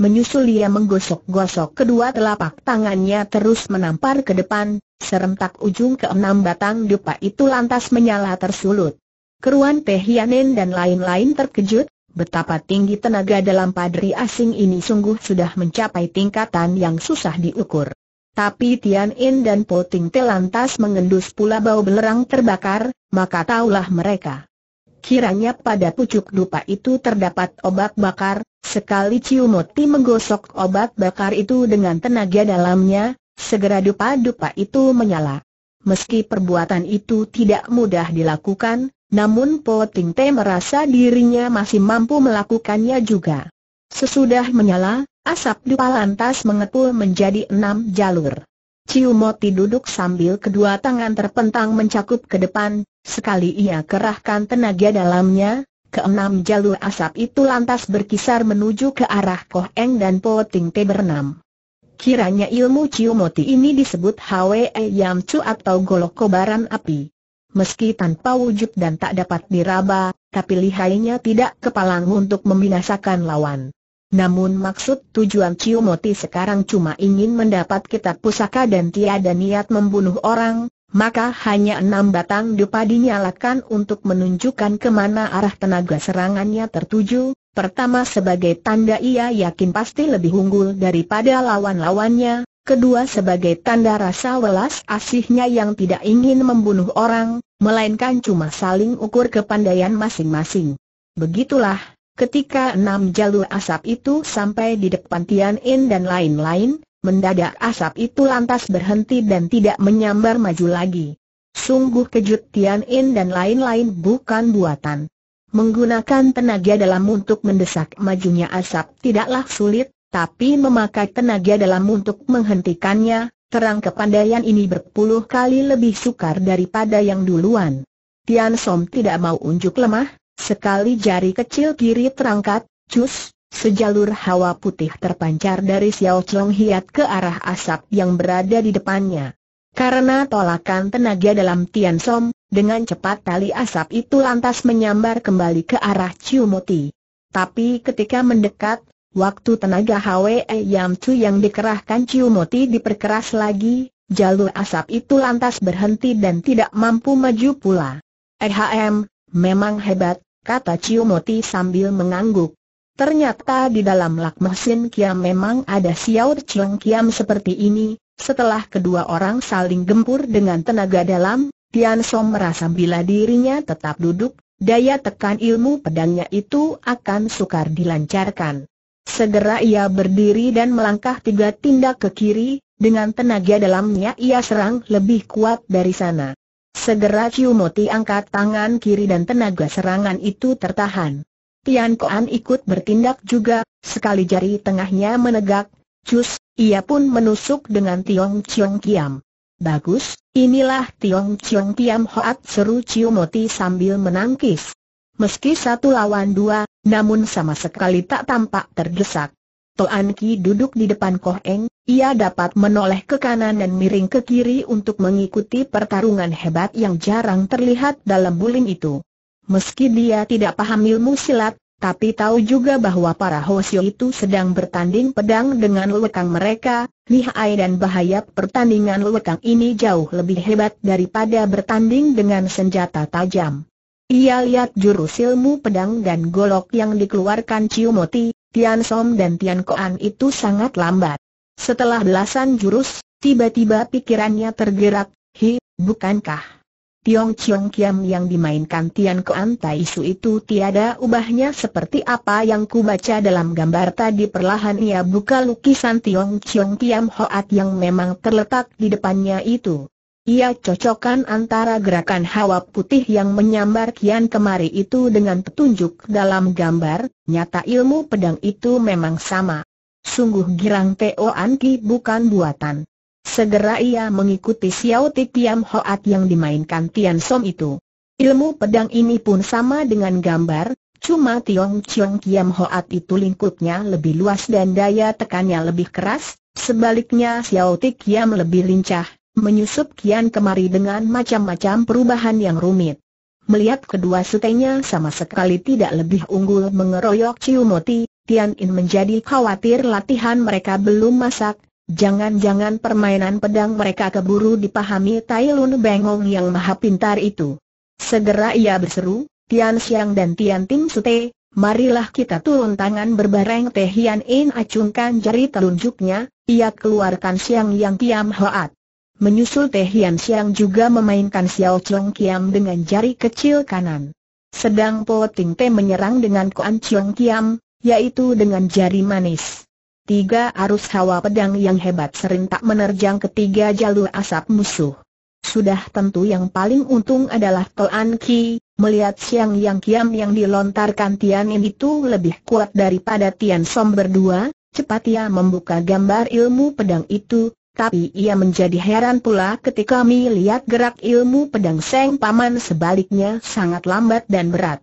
[SPEAKER 1] Menyusul ia menggosok-gosok kedua telapak tangannya terus menampar ke depan, serentak ujung keenam batang dupa itu lantas menyala tersulut. Keruan Teh dan lain-lain terkejut, betapa tinggi tenaga dalam padri asing ini sungguh sudah mencapai tingkatan yang susah diukur. Tapi Tian En dan Poting Te lantas mengendus pula bau belerang terbakar, maka taulah mereka. Kiranya pada pucuk dupa itu terdapat obat bakar, sekali Ciumoti menggosok obat bakar itu dengan tenaga dalamnya, segera dupa-dupa itu menyala. Meski perbuatan itu tidak mudah dilakukan, namun Po Ting Te merasa dirinya masih mampu melakukannya juga. Sesudah menyala, asap dupa lantas mengepul menjadi enam jalur. Ciumoti duduk sambil kedua tangan terpentang mencakup ke depan, sekali ia kerahkan tenaga dalamnya, keenam jalur asap itu lantas berkisar menuju ke arah Koh Eng dan Po Ting Te bernam. Kiranya ilmu Ciumoti ini disebut Hwe Yam Chu atau golok kobaran api. Meski tanpa wujud dan tak dapat diraba, tapi lihainya tidak kepalang untuk membinasakan lawan. Namun maksud tujuan Ciumoti sekarang cuma ingin mendapat kitab pusaka dan tiada niat membunuh orang, maka hanya enam batang dupa dinyalakan untuk menunjukkan kemana arah tenaga serangannya tertuju. Pertama sebagai tanda ia yakin pasti lebih unggul daripada lawan-lawannya, kedua sebagai tanda rasa welas asihnya yang tidak ingin membunuh orang, melainkan cuma saling ukur kepandaian masing-masing. Begitulah, Ketika enam jalur asap itu sampai di depan Tian In dan lain-lain, mendadak asap itu lantas berhenti dan tidak menyambar maju lagi. Sungguh kejut Tian In dan lain-lain bukan buatan. Menggunakan tenaga dalam untuk mendesak majunya asap tidaklah sulit, tapi memakai tenaga dalam untuk menghentikannya, terang kepandaian ini berpuluh kali lebih sukar daripada yang duluan. Tian Som tidak mau unjuk lemah, Sekali jari kecil kiri terangkat, cus, sejalur hawa putih terpancar dari Xiao Chong Hiat ke arah asap yang berada di depannya. Karena tolakan tenaga dalam Tian Song, dengan cepat tali asap itu lantas menyambar kembali ke arah Ciu Moti. Tapi ketika mendekat, waktu tenaga Hwe Yam Chu yang dikerahkan Ciu Moti diperkeras lagi, jalur asap itu lantas berhenti dan tidak mampu maju pula. EHM, Memang hebat, kata Ciumoti sambil mengangguk. Ternyata di dalam Lakmosin Kiam memang ada Xiao Cheng Kiam seperti ini, setelah kedua orang saling gempur dengan tenaga dalam, Tian Song merasa bila dirinya tetap duduk, daya tekan ilmu pedangnya itu akan sukar dilancarkan. Segera ia berdiri dan melangkah tiga tindak ke kiri, dengan tenaga dalamnya ia serang lebih kuat dari sana. Segera Ciumoti angkat tangan kiri dan tenaga serangan itu tertahan. Tian Koan ikut bertindak juga, sekali jari tengahnya menegak, cus, ia pun menusuk dengan Tiong Chiong Kiam. Bagus, inilah Tiong Chiong Kiam Hoat seru Ciumoti sambil menangkis. Meski satu lawan dua, namun sama sekali tak tampak terdesak. Toan Ki duduk di depan Koh Eng, ia dapat menoleh ke kanan dan miring ke kiri untuk mengikuti pertarungan hebat yang jarang terlihat dalam bulim itu. Meski dia tidak paham ilmu silat, tapi tahu juga bahwa para Hosio itu sedang bertanding pedang dengan lekang mereka, lihai dan bahaya pertandingan lekang ini jauh lebih hebat daripada bertanding dengan senjata tajam. Ia lihat jurus ilmu pedang dan golok yang dikeluarkan Ciumoti, Tian Som dan Tian Koan itu sangat lambat. Setelah belasan jurus, tiba-tiba pikirannya tergerak, hi, bukankah? Tiong Chiong Kiam yang dimainkan Tian Kuan Tai Su itu tiada ubahnya seperti apa yang ku baca dalam gambar tadi perlahan ia buka lukisan Tiong Chiong Kiam Hoat yang memang terletak di depannya itu. Ia cocokkan antara gerakan hawa putih yang menyambar kian kemari itu dengan petunjuk dalam gambar, nyata ilmu pedang itu memang sama. Sungguh girang Teo Anki bukan buatan. Segera ia mengikuti Xiao Ti Piam Hoat yang dimainkan Tian Som itu. Ilmu pedang ini pun sama dengan gambar, cuma Tiong Chiong Kiam Hoat itu lingkupnya lebih luas dan daya tekannya lebih keras, sebaliknya Xiao Ti Kiam lebih lincah, menyusup kian kemari dengan macam-macam perubahan yang rumit. Melihat kedua sutenya sama sekali tidak lebih unggul mengeroyok Ciumoti, Tian In menjadi khawatir latihan mereka belum masak, jangan-jangan permainan pedang mereka keburu dipahami Tai Lun Bengong yang maha pintar itu. Segera ia berseru, Tian Xiang dan Tian Ting Sute, marilah kita turun tangan berbareng Teh Hian In acungkan jari telunjuknya, ia keluarkan Xiang Yang Kiam Hoat. Menyusul Teh Hian Xiang juga memainkan Xiao Chong Kiam dengan jari kecil kanan. Sedang Po Ting Te menyerang dengan Koan Chong Kiam, yaitu dengan jari manis. Tiga arus hawa pedang yang hebat serentak menerjang ketiga jalur asap musuh. Sudah tentu yang paling untung adalah Toan Ki, melihat siang yang kiam yang dilontarkan Tian In itu lebih kuat daripada Tian Som berdua, cepat ia membuka gambar ilmu pedang itu, tapi ia menjadi heran pula ketika melihat gerak ilmu pedang Seng Paman sebaliknya sangat lambat dan berat.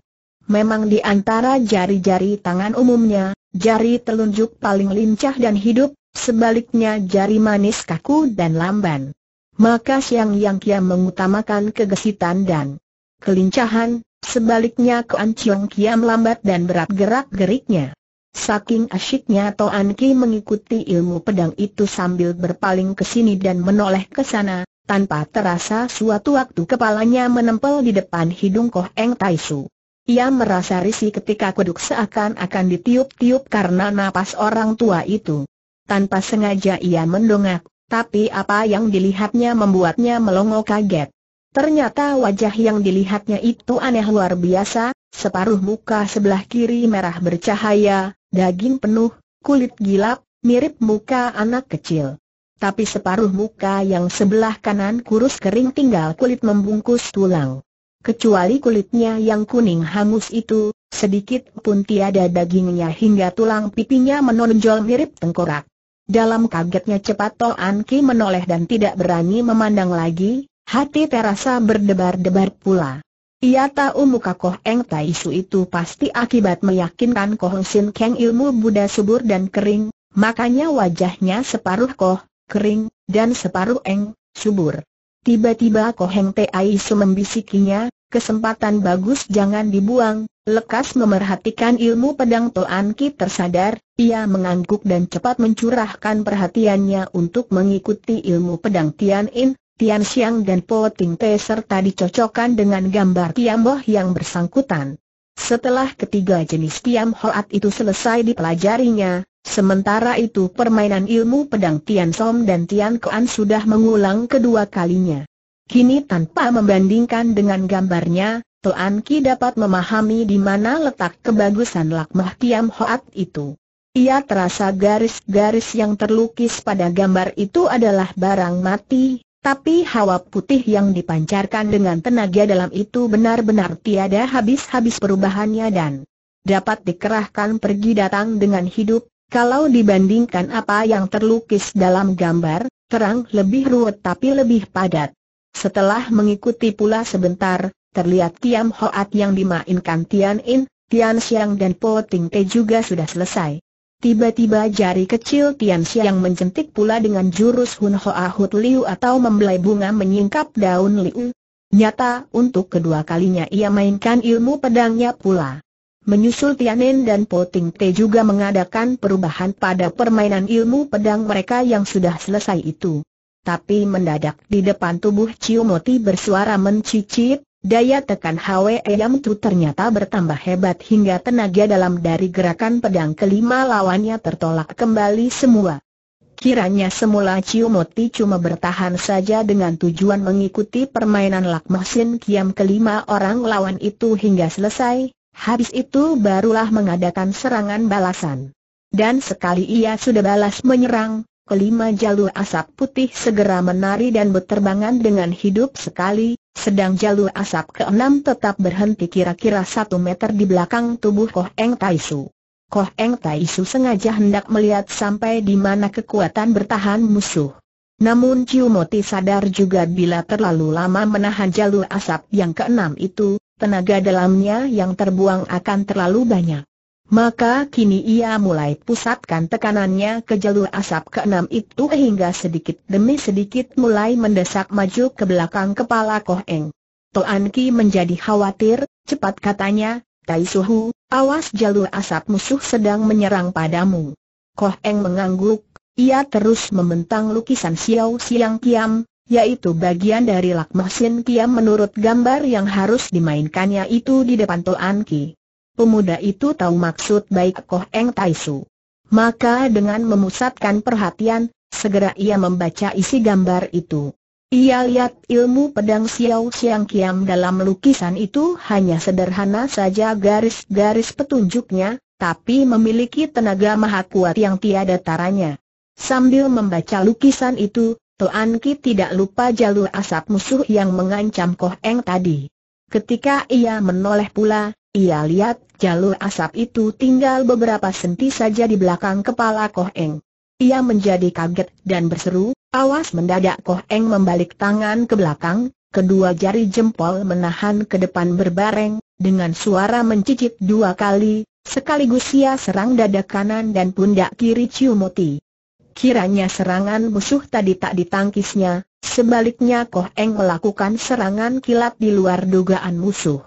[SPEAKER 1] Memang di antara jari-jari tangan umumnya, jari telunjuk paling lincah dan hidup, sebaliknya jari manis kaku dan lamban. Maka Siang Yang Kia mengutamakan kegesitan dan kelincahan, sebaliknya Koan Chiong Kia melambat dan berat gerak-geriknya. Saking asyiknya Toan Ki mengikuti ilmu pedang itu sambil berpaling ke sini dan menoleh ke sana, tanpa terasa suatu waktu kepalanya menempel di depan hidung Koh Eng Tai Su. Ia merasa risih ketika kuduk seakan-akan ditiup-tiup karena napas orang tua itu. Tanpa sengaja ia mendongak, tapi apa yang dilihatnya membuatnya melongo kaget. Ternyata wajah yang dilihatnya itu aneh luar biasa, separuh muka sebelah kiri merah bercahaya, daging penuh, kulit gilap, mirip muka anak kecil. Tapi separuh muka yang sebelah kanan kurus kering tinggal kulit membungkus tulang. Kecuali kulitnya yang kuning hangus itu, sedikit pun tiada dagingnya hingga tulang pipinya menonjol mirip tengkorak. Dalam kagetnya cepat Toh An Ki menoleh dan tidak berani memandang lagi, hati terasa berdebar-debar pula. Ia tahu muka Koh Eng Tai Su itu pasti akibat meyakinkan Koh Sin Keng ilmu Buddha subur dan kering, makanya wajahnya separuh Koh, kering, dan separuh Eng, subur. Tiba-tiba Koheng Tai Su membisikinya, kesempatan bagus jangan dibuang, lekas memerhatikan ilmu pedang Toan Ki tersadar, ia mengangguk dan cepat mencurahkan perhatiannya untuk mengikuti ilmu pedang Tian In, Tian Xiang dan Po Ting Te serta dicocokkan dengan gambar Boh yang bersangkutan. Setelah ketiga jenis Tiam Hoat itu selesai dipelajarinya, sementara itu permainan ilmu pedang Tian Som dan Tian Kuan sudah mengulang kedua kalinya. Kini tanpa membandingkan dengan gambarnya, Tuan Ki dapat memahami di mana letak kebagusan lakmah Tiam Hoat itu. Ia terasa garis-garis yang terlukis pada gambar itu adalah barang mati, tapi hawa putih yang dipancarkan dengan tenaga dalam itu benar-benar tiada habis-habis perubahannya dan dapat dikerahkan pergi datang dengan hidup, kalau dibandingkan apa yang terlukis dalam gambar, terang lebih ruwet tapi lebih padat. Setelah mengikuti pula sebentar, terlihat Tiam Hoat yang dimainkan Tian In, Tian Xiang dan Po Ting Te juga sudah selesai. Tiba-tiba jari kecil Tian Xiang mencentik pula dengan jurus Hun Hoa Hut Liu atau membelai bunga menyingkap daun liu. Nyata, untuk kedua kalinya ia mainkan ilmu pedangnya pula. Menyusul Tianen dan Po Ting Te juga mengadakan perubahan pada permainan ilmu pedang mereka yang sudah selesai itu. Tapi mendadak di depan tubuh Ciumoti bersuara mencicit, Daya tekan Hwe Yam Tu ternyata bertambah hebat hingga tenaga dalam dari gerakan pedang kelima lawannya tertolak kembali semua. Kiranya semula Ciu Moti cuma bertahan saja dengan tujuan mengikuti permainan Lakmosin Kiam kelima orang lawan itu hingga selesai, habis itu barulah mengadakan serangan balasan. Dan sekali ia sudah balas menyerang, kelima jalur asap putih segera menari dan berterbangan dengan hidup sekali, sedang jalur asap keenam tetap berhenti kira-kira satu meter di belakang tubuh Koh Eng Taisu. Koh Eng Taisu sengaja hendak melihat sampai di mana kekuatan bertahan musuh. Namun Chiu Moti sadar juga bila terlalu lama menahan jalur asap yang keenam itu, tenaga dalamnya yang terbuang akan terlalu banyak. Maka kini ia mulai pusatkan tekanannya ke jalur asap keenam itu hingga sedikit demi sedikit mulai mendesak maju ke belakang kepala Koh Eng. Toan Ki menjadi khawatir, cepat katanya, Tai Suhu, awas jalur asap musuh sedang menyerang padamu. Koh Eng mengangguk, ia terus membentang lukisan Xiao Siang Kiam, yaitu bagian dari Lakmasin Kiam menurut gambar yang harus dimainkannya itu di depan Toan Ki pemuda itu tahu maksud baik Koh Eng Tai Su. Maka dengan memusatkan perhatian, segera ia membaca isi gambar itu. Ia lihat ilmu pedang Xiao Xiang Kiam dalam lukisan itu hanya sederhana saja garis-garis petunjuknya, tapi memiliki tenaga maha kuat yang tiada taranya. Sambil membaca lukisan itu, Toan Ki tidak lupa jalur asap musuh yang mengancam Koh Eng tadi. Ketika ia menoleh pula, ia lihat, jalur asap itu tinggal beberapa senti saja di belakang kepala Koh Eng. Ia menjadi kaget dan berseru, awas mendadak Koh Eng membalik tangan ke belakang, kedua jari jempol menahan ke depan berbareng, dengan suara mencicit dua kali, sekaligus ia serang dada kanan dan pundak kiri Ciumoti. Kiranya serangan musuh tadi tak ditangkisnya, sebaliknya Koh Eng melakukan serangan kilat di luar dugaan musuh.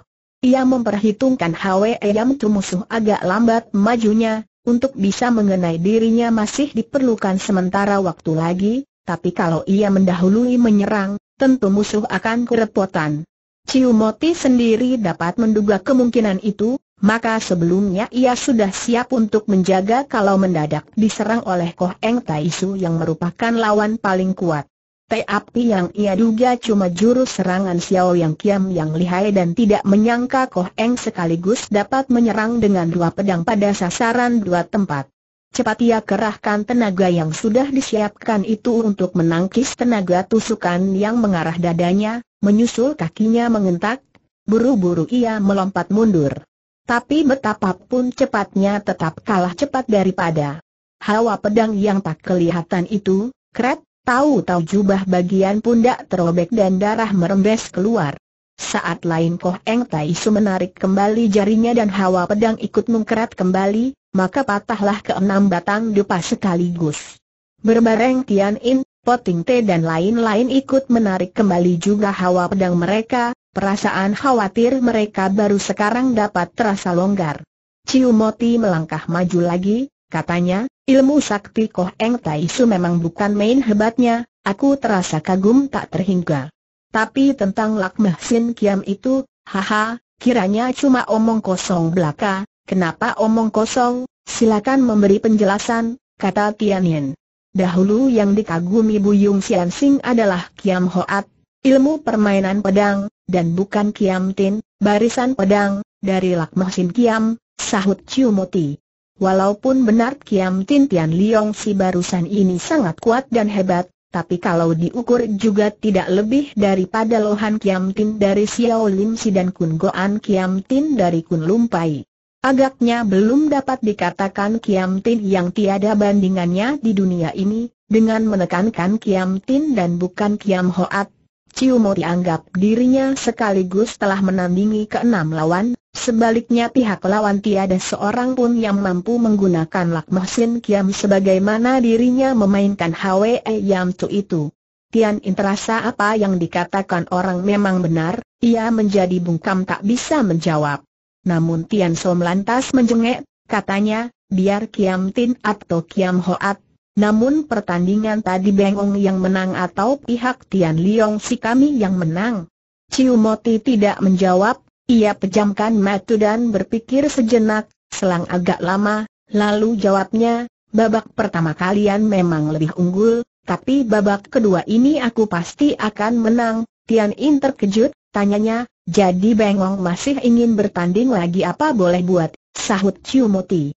[SPEAKER 1] Ia memperhitungkan Hwe Yam Tu musuh agak lambat majunya, untuk bisa mengenai dirinya masih diperlukan sementara waktu lagi, tapi kalau ia mendahului menyerang, tentu musuh akan kerepotan. Ciu Moti sendiri dapat menduga kemungkinan itu, maka sebelumnya ia sudah siap untuk menjaga kalau mendadak diserang oleh Koh Eng Tai yang merupakan lawan paling kuat. Te api yang ia duga cuma jurus serangan Xiao Yang Kiam yang lihai dan tidak menyangka Koh Eng sekaligus dapat menyerang dengan dua pedang pada sasaran dua tempat. Cepat ia kerahkan tenaga yang sudah disiapkan itu untuk menangkis tenaga tusukan yang mengarah dadanya, menyusul kakinya mengentak, buru-buru ia melompat mundur. Tapi betapapun cepatnya tetap kalah cepat daripada hawa pedang yang tak kelihatan itu, kret, Tahu-tahu jubah bagian pundak terobek dan darah merembes keluar. Saat lain Koh Eng Tai Su menarik kembali jarinya dan hawa pedang ikut mengkerat kembali, maka patahlah keenam batang dupa sekaligus. Berbareng Tian In, Poting Te dan lain-lain ikut menarik kembali juga hawa pedang mereka, perasaan khawatir mereka baru sekarang dapat terasa longgar. Ciu Moti melangkah maju lagi, Katanya, ilmu sakti Koh Eng Tai Su memang bukan main hebatnya, aku terasa kagum tak terhingga. Tapi tentang Lakmeh Sin Kiam itu, haha, kiranya cuma omong kosong belaka, kenapa omong kosong, silakan memberi penjelasan, kata Tianin. Dahulu yang dikagumi Bu Yung Sian Sing adalah Kiam Hoat, ilmu permainan pedang, dan bukan Kiam Tin, barisan pedang, dari Lakmah Sin Kiam, sahut Ciumoti. Walaupun benar Kiam Tin Tian Liong si barusan ini sangat kuat dan hebat, tapi kalau diukur juga tidak lebih daripada Lohan Kiam Tin dari Xiao Lim Si dan Kun Goan Kiam Tin dari Kun Lumpai. Agaknya belum dapat dikatakan Kiam Tin yang tiada bandingannya di dunia ini, dengan menekankan Kiam Tin dan bukan Kiam Hoat, Ciumo dianggap dirinya sekaligus telah menandingi keenam lawan, sebaliknya pihak lawan tiada seorang pun yang mampu menggunakan Lakmoh Kiam sebagaimana dirinya memainkan Hwe Yam Tu itu. Tian In terasa apa yang dikatakan orang memang benar, ia menjadi bungkam tak bisa menjawab. Namun Tian Som lantas menjengek, katanya, biar Kiam Tin atau Kiam Hoat namun pertandingan tadi Bengong yang menang atau pihak Tian Liong si kami yang menang? Ciu Moti tidak menjawab, ia pejamkan mata dan berpikir sejenak, selang agak lama, lalu jawabnya, babak pertama kalian memang lebih unggul, tapi babak kedua ini aku pasti akan menang, Tian In terkejut, tanyanya, jadi Bengong masih ingin bertanding lagi apa boleh buat, sahut Moti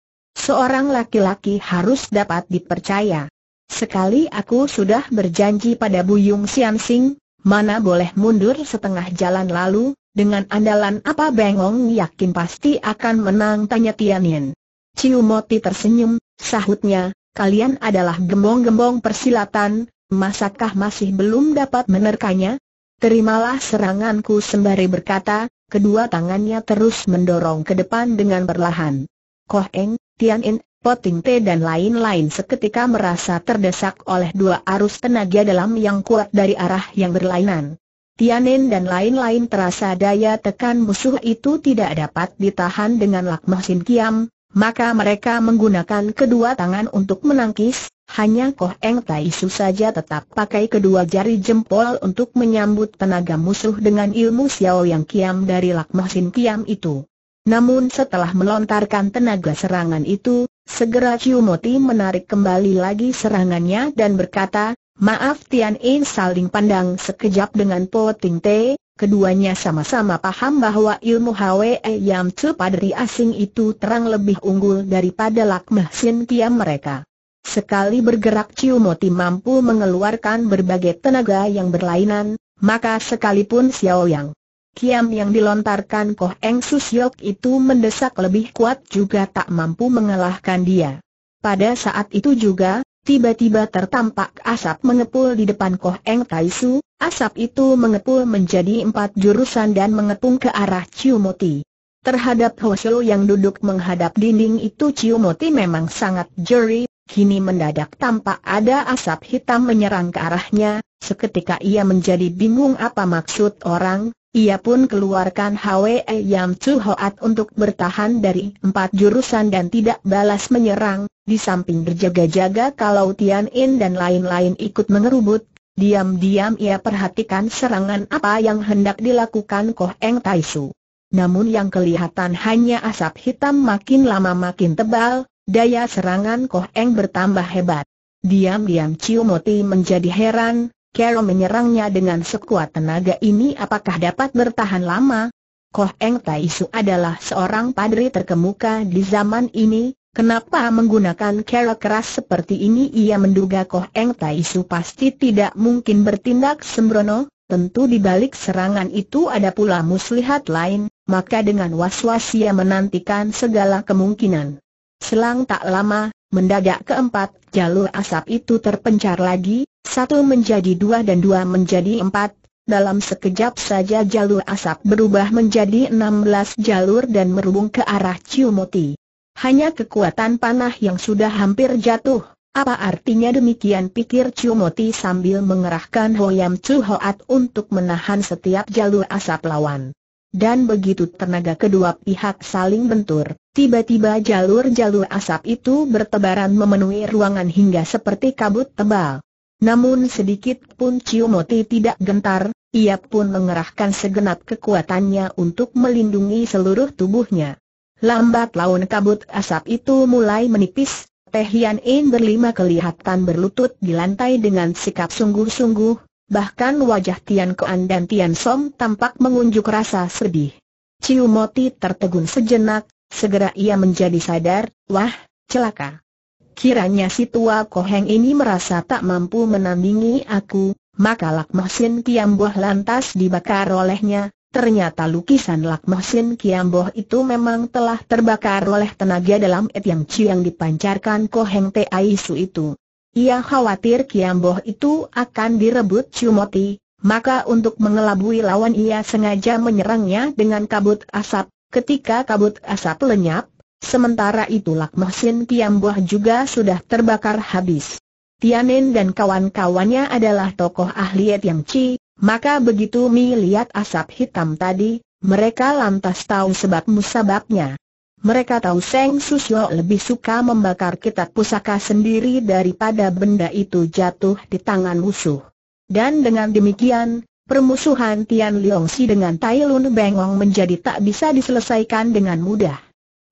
[SPEAKER 1] seorang laki-laki harus dapat dipercaya. Sekali aku sudah berjanji pada Buyung Sian Sing, mana boleh mundur setengah jalan lalu, dengan andalan apa Bengong yakin pasti akan menang tanya Tianin. Ciu Moti tersenyum, sahutnya, kalian adalah gembong-gembong persilatan, masakah masih belum dapat menerkanya? Terimalah seranganku sembari berkata, kedua tangannya terus mendorong ke depan dengan perlahan. Koh Eng, Tian In, Poting Te dan lain-lain seketika merasa terdesak oleh dua arus tenaga dalam yang kuat dari arah yang berlainan. Tianin dan lain-lain terasa daya tekan musuh itu tidak dapat ditahan dengan Lakmah Sin Kiam, maka mereka menggunakan kedua tangan untuk menangkis, hanya Koh Eng Tai Su saja tetap pakai kedua jari jempol untuk menyambut tenaga musuh dengan ilmu Xiao Yang Kiam dari Lakmah Sin Kiam itu. Namun setelah melontarkan tenaga serangan itu, segera Ciumoti menarik kembali lagi serangannya dan berkata, Maaf Tian In saling pandang sekejap dengan Po Ting Te, keduanya sama-sama paham bahwa ilmu Hwe Yam Tzu padri asing itu terang lebih unggul daripada Lakmah Sin Tiam mereka. Sekali bergerak Ciumoti mampu mengeluarkan berbagai tenaga yang berlainan, maka sekalipun Xiao Yang Kiam yang dilontarkan Koh Eng Susyok itu mendesak lebih kuat juga tak mampu mengalahkan dia. Pada saat itu juga, tiba-tiba tertampak asap mengepul di depan Koh Eng Taisu, asap itu mengepul menjadi empat jurusan dan mengepung ke arah Ciumoti. Terhadap Hoseo yang duduk menghadap dinding itu Ciumoti memang sangat jeri, kini mendadak tampak ada asap hitam menyerang ke arahnya, seketika ia menjadi bingung apa maksud orang, ia pun keluarkan Hwe Yam Chu Hoat untuk bertahan dari empat jurusan dan tidak balas menyerang, di samping berjaga-jaga kalau Tian In dan lain-lain ikut mengerubut, diam-diam ia perhatikan serangan apa yang hendak dilakukan Koh Eng Tai Su. Namun yang kelihatan hanya asap hitam makin lama makin tebal, daya serangan Koh Eng bertambah hebat. Diam-diam Ciu Moti menjadi heran, Kero menyerangnya dengan sekuat tenaga ini apakah dapat bertahan lama? Koh Eng Tai Su adalah seorang padri terkemuka di zaman ini, kenapa menggunakan kero keras seperti ini ia menduga Koh Eng Tai Su pasti tidak mungkin bertindak sembrono, tentu di balik serangan itu ada pula muslihat lain, maka dengan was-was ia menantikan segala kemungkinan. Selang tak lama, mendadak keempat jalur asap itu terpencar lagi, satu menjadi dua dan dua menjadi empat, dalam sekejap saja jalur asap berubah menjadi enam belas jalur dan merubung ke arah Ciumoti. Hanya kekuatan panah yang sudah hampir jatuh, apa artinya demikian pikir Ciumoti sambil mengerahkan Hoyam Chu Hoat untuk menahan setiap jalur asap lawan. Dan begitu tenaga kedua pihak saling bentur, tiba-tiba jalur-jalur asap itu bertebaran memenuhi ruangan hingga seperti kabut tebal. Namun sedikit pun Ciumoti tidak gentar, ia pun mengerahkan segenap kekuatannya untuk melindungi seluruh tubuhnya. Lambat laun kabut asap itu mulai menipis, Teh Hian In berlima kelihatan berlutut di lantai dengan sikap sungguh-sungguh, bahkan wajah Tian Koan dan Tian Song tampak mengunjuk rasa sedih. Ciumoti tertegun sejenak, segera ia menjadi sadar, wah, celaka. Kiranya si tua koheng ini merasa tak mampu menandingi aku, maka Lakmohsin Kiamboh lantas dibakar olehnya. Ternyata lukisan Lakmohsin Kiamboh itu memang telah terbakar oleh tenaga dalam et yang ci yang dipancarkan koheng Taisu itu. Ia khawatir Kiamboh itu akan direbut Cumoti, maka untuk mengelabui lawan ia sengaja menyerangnya dengan kabut asap. Ketika kabut asap lenyap, Sementara itu Lak piambuah juga sudah terbakar habis. Tianin dan kawan-kawannya adalah tokoh ahli yang Ci, maka begitu Mi lihat asap hitam tadi, mereka lantas tahu sebab musababnya. Mereka tahu Seng Susyo lebih suka membakar kitab pusaka sendiri daripada benda itu jatuh di tangan musuh. Dan dengan demikian, permusuhan Tian Liongsi dengan Tai Lun Bengong menjadi tak bisa diselesaikan dengan mudah.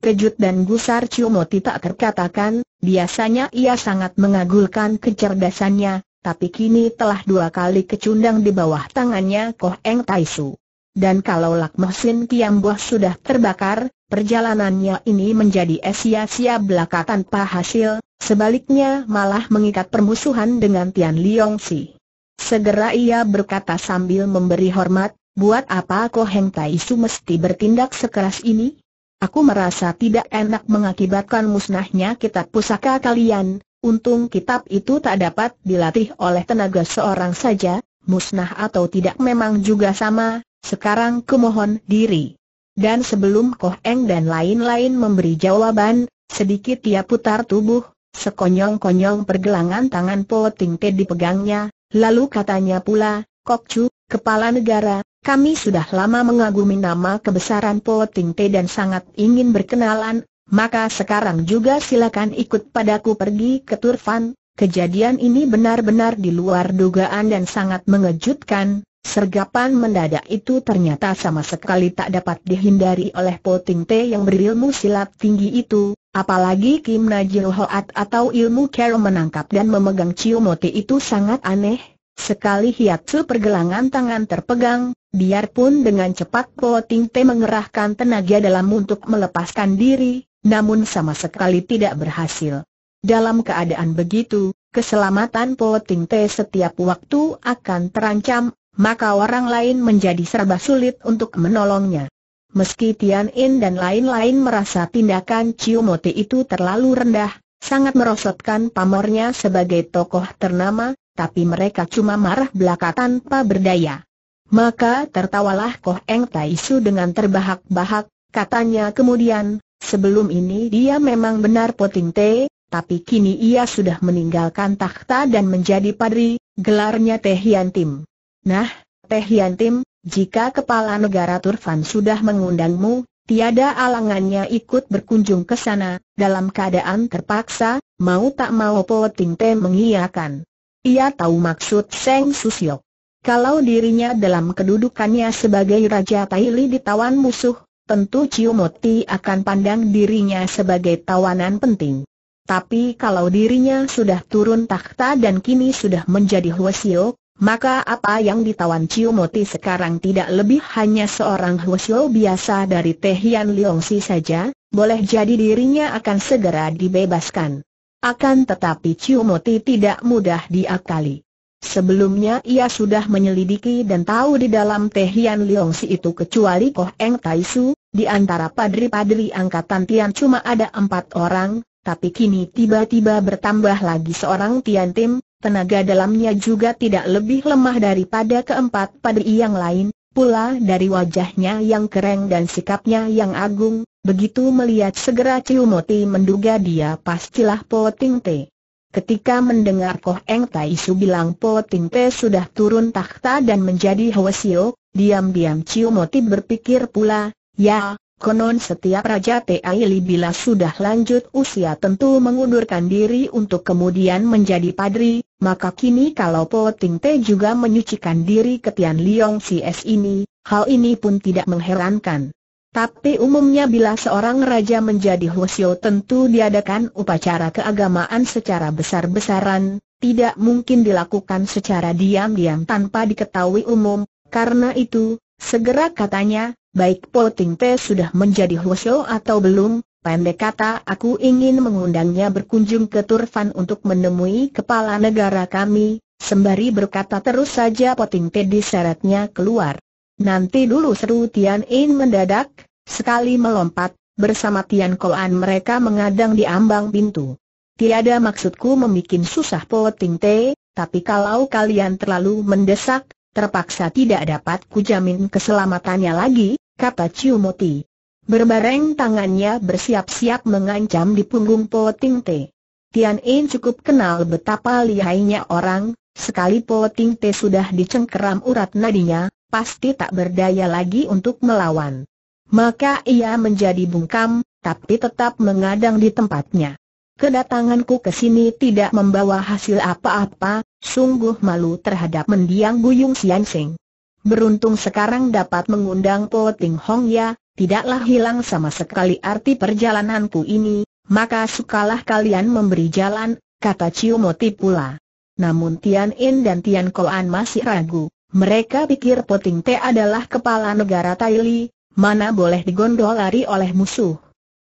[SPEAKER 1] Kejut dan gusar Ciumoti tak terkatakan, biasanya ia sangat mengagulkan kecerdasannya, tapi kini telah dua kali kecundang di bawah tangannya Koh Eng Tai Su. Dan kalau Lakmosin Kiamboh sudah terbakar, perjalanannya ini menjadi sia-sia belaka tanpa hasil, sebaliknya malah mengikat permusuhan dengan Tian Liong Si. Segera ia berkata sambil memberi hormat, buat apa Koh Eng Tai Su mesti bertindak sekeras ini? Aku merasa tidak enak mengakibatkan musnahnya kitab pusaka kalian, untung kitab itu tak dapat dilatih oleh tenaga seorang saja, musnah atau tidak memang juga sama, sekarang kumohon diri. Dan sebelum Koh Eng dan lain-lain memberi jawaban, sedikit ia putar tubuh, sekonyong-konyong pergelangan tangan Po Ting Te dipegangnya, lalu katanya pula, Kok Chu, kepala negara, kami sudah lama mengagumi nama kebesaran Po Ting Te dan sangat ingin berkenalan, maka sekarang juga silakan ikut padaku pergi ke Turfan. Kejadian ini benar-benar di luar dugaan dan sangat mengejutkan. Sergapan mendadak itu ternyata sama sekali tak dapat dihindari oleh Po Ting Te yang berilmu silat tinggi itu, apalagi Kim Najil Hoat atau ilmu Kero menangkap dan memegang Ciumoti itu sangat aneh, Sekali hiatsu pergelangan tangan terpegang, biarpun dengan cepat Po Ting Te mengerahkan tenaga dalam untuk melepaskan diri, namun sama sekali tidak berhasil. Dalam keadaan begitu, keselamatan Po Ting Te setiap waktu akan terancam, maka orang lain menjadi serba sulit untuk menolongnya. Meski Tian In dan lain-lain merasa tindakan Ciu Moti itu terlalu rendah, sangat merosotkan pamornya sebagai tokoh ternama, tapi mereka cuma marah belaka tanpa berdaya. Maka tertawalah Koh Eng Tai Su dengan terbahak-bahak, katanya kemudian, sebelum ini dia memang benar poting te, tapi kini ia sudah meninggalkan takhta dan menjadi padri, gelarnya Teh Hian Tim. Nah, Teh Hian Tim, jika kepala negara Turfan sudah mengundangmu, Tiada alangannya ikut berkunjung ke sana, dalam keadaan terpaksa, mau tak mau Poting teh Te mengiyakan. Ia tahu maksud Seng Susio. Kalau dirinya dalam kedudukannya sebagai Raja Taili ditawan musuh, tentu Ciu Moti akan pandang dirinya sebagai tawanan penting. Tapi kalau dirinya sudah turun takhta dan kini sudah menjadi Huasio, maka apa yang ditawan Ciu Moti sekarang tidak lebih hanya seorang Huasio biasa dari Tehian Liongsi saja, boleh jadi dirinya akan segera dibebaskan. Akan tetapi Ciu Moti tidak mudah diakali. Sebelumnya ia sudah menyelidiki dan tahu di dalam Tehian Liongsi itu kecuali Koh Eng Taisu, di antara padri-padri angkatan Tian cuma ada empat orang, tapi kini tiba-tiba bertambah lagi seorang Tian Tim, tenaga dalamnya juga tidak lebih lemah daripada keempat padri yang lain, Pula dari wajahnya yang kering dan sikapnya yang agung, begitu melihat segera Ciumoti menduga dia pastilah Po Ting Te. Ketika mendengar Koh Eng Tai Su bilang Po Ting Te sudah turun takhta dan menjadi Hwasio, diam-diam Ciumoti berpikir pula, ya, Konon setiap Raja Li bila sudah lanjut usia tentu mengundurkan diri untuk kemudian menjadi padri, maka kini kalau Po Ting Te juga menyucikan diri ke Tian Liong CS ini, hal ini pun tidak mengherankan. Tapi umumnya bila seorang raja menjadi hosyo tentu diadakan upacara keagamaan secara besar-besaran, tidak mungkin dilakukan secara diam-diam tanpa diketahui umum, karena itu, segera katanya, baik Po Te sudah menjadi Hosyo atau belum, pendek kata aku ingin mengundangnya berkunjung ke Turfan untuk menemui kepala negara kami, sembari berkata terus saja Po Te diseretnya keluar. Nanti dulu seru Tian In mendadak, sekali melompat, bersama Tian Koan mereka mengadang di ambang pintu. Tiada maksudku membuat susah Po Te, tapi kalau kalian terlalu mendesak, terpaksa tidak dapat kujamin keselamatannya lagi, kata Ciumoti, Moti. Berbareng tangannya bersiap-siap mengancam di punggung Po Ting Te. Tian In cukup kenal betapa lihainya orang, sekali Po Ting Te sudah dicengkeram urat nadinya, pasti tak berdaya lagi untuk melawan. Maka ia menjadi bungkam, tapi tetap mengadang di tempatnya. Kedatanganku ke sini tidak membawa hasil apa-apa, sungguh malu terhadap mendiang Buyung Sianseng. Beruntung sekarang dapat mengundang Po Ting Hong ya, tidaklah hilang sama sekali arti perjalananku ini, maka sukalah kalian memberi jalan, kata Ciu Moti pula. Namun Tian In dan Tian Koan masih ragu, mereka pikir Po Ting Te adalah kepala negara Taili, mana boleh digondol lari oleh musuh.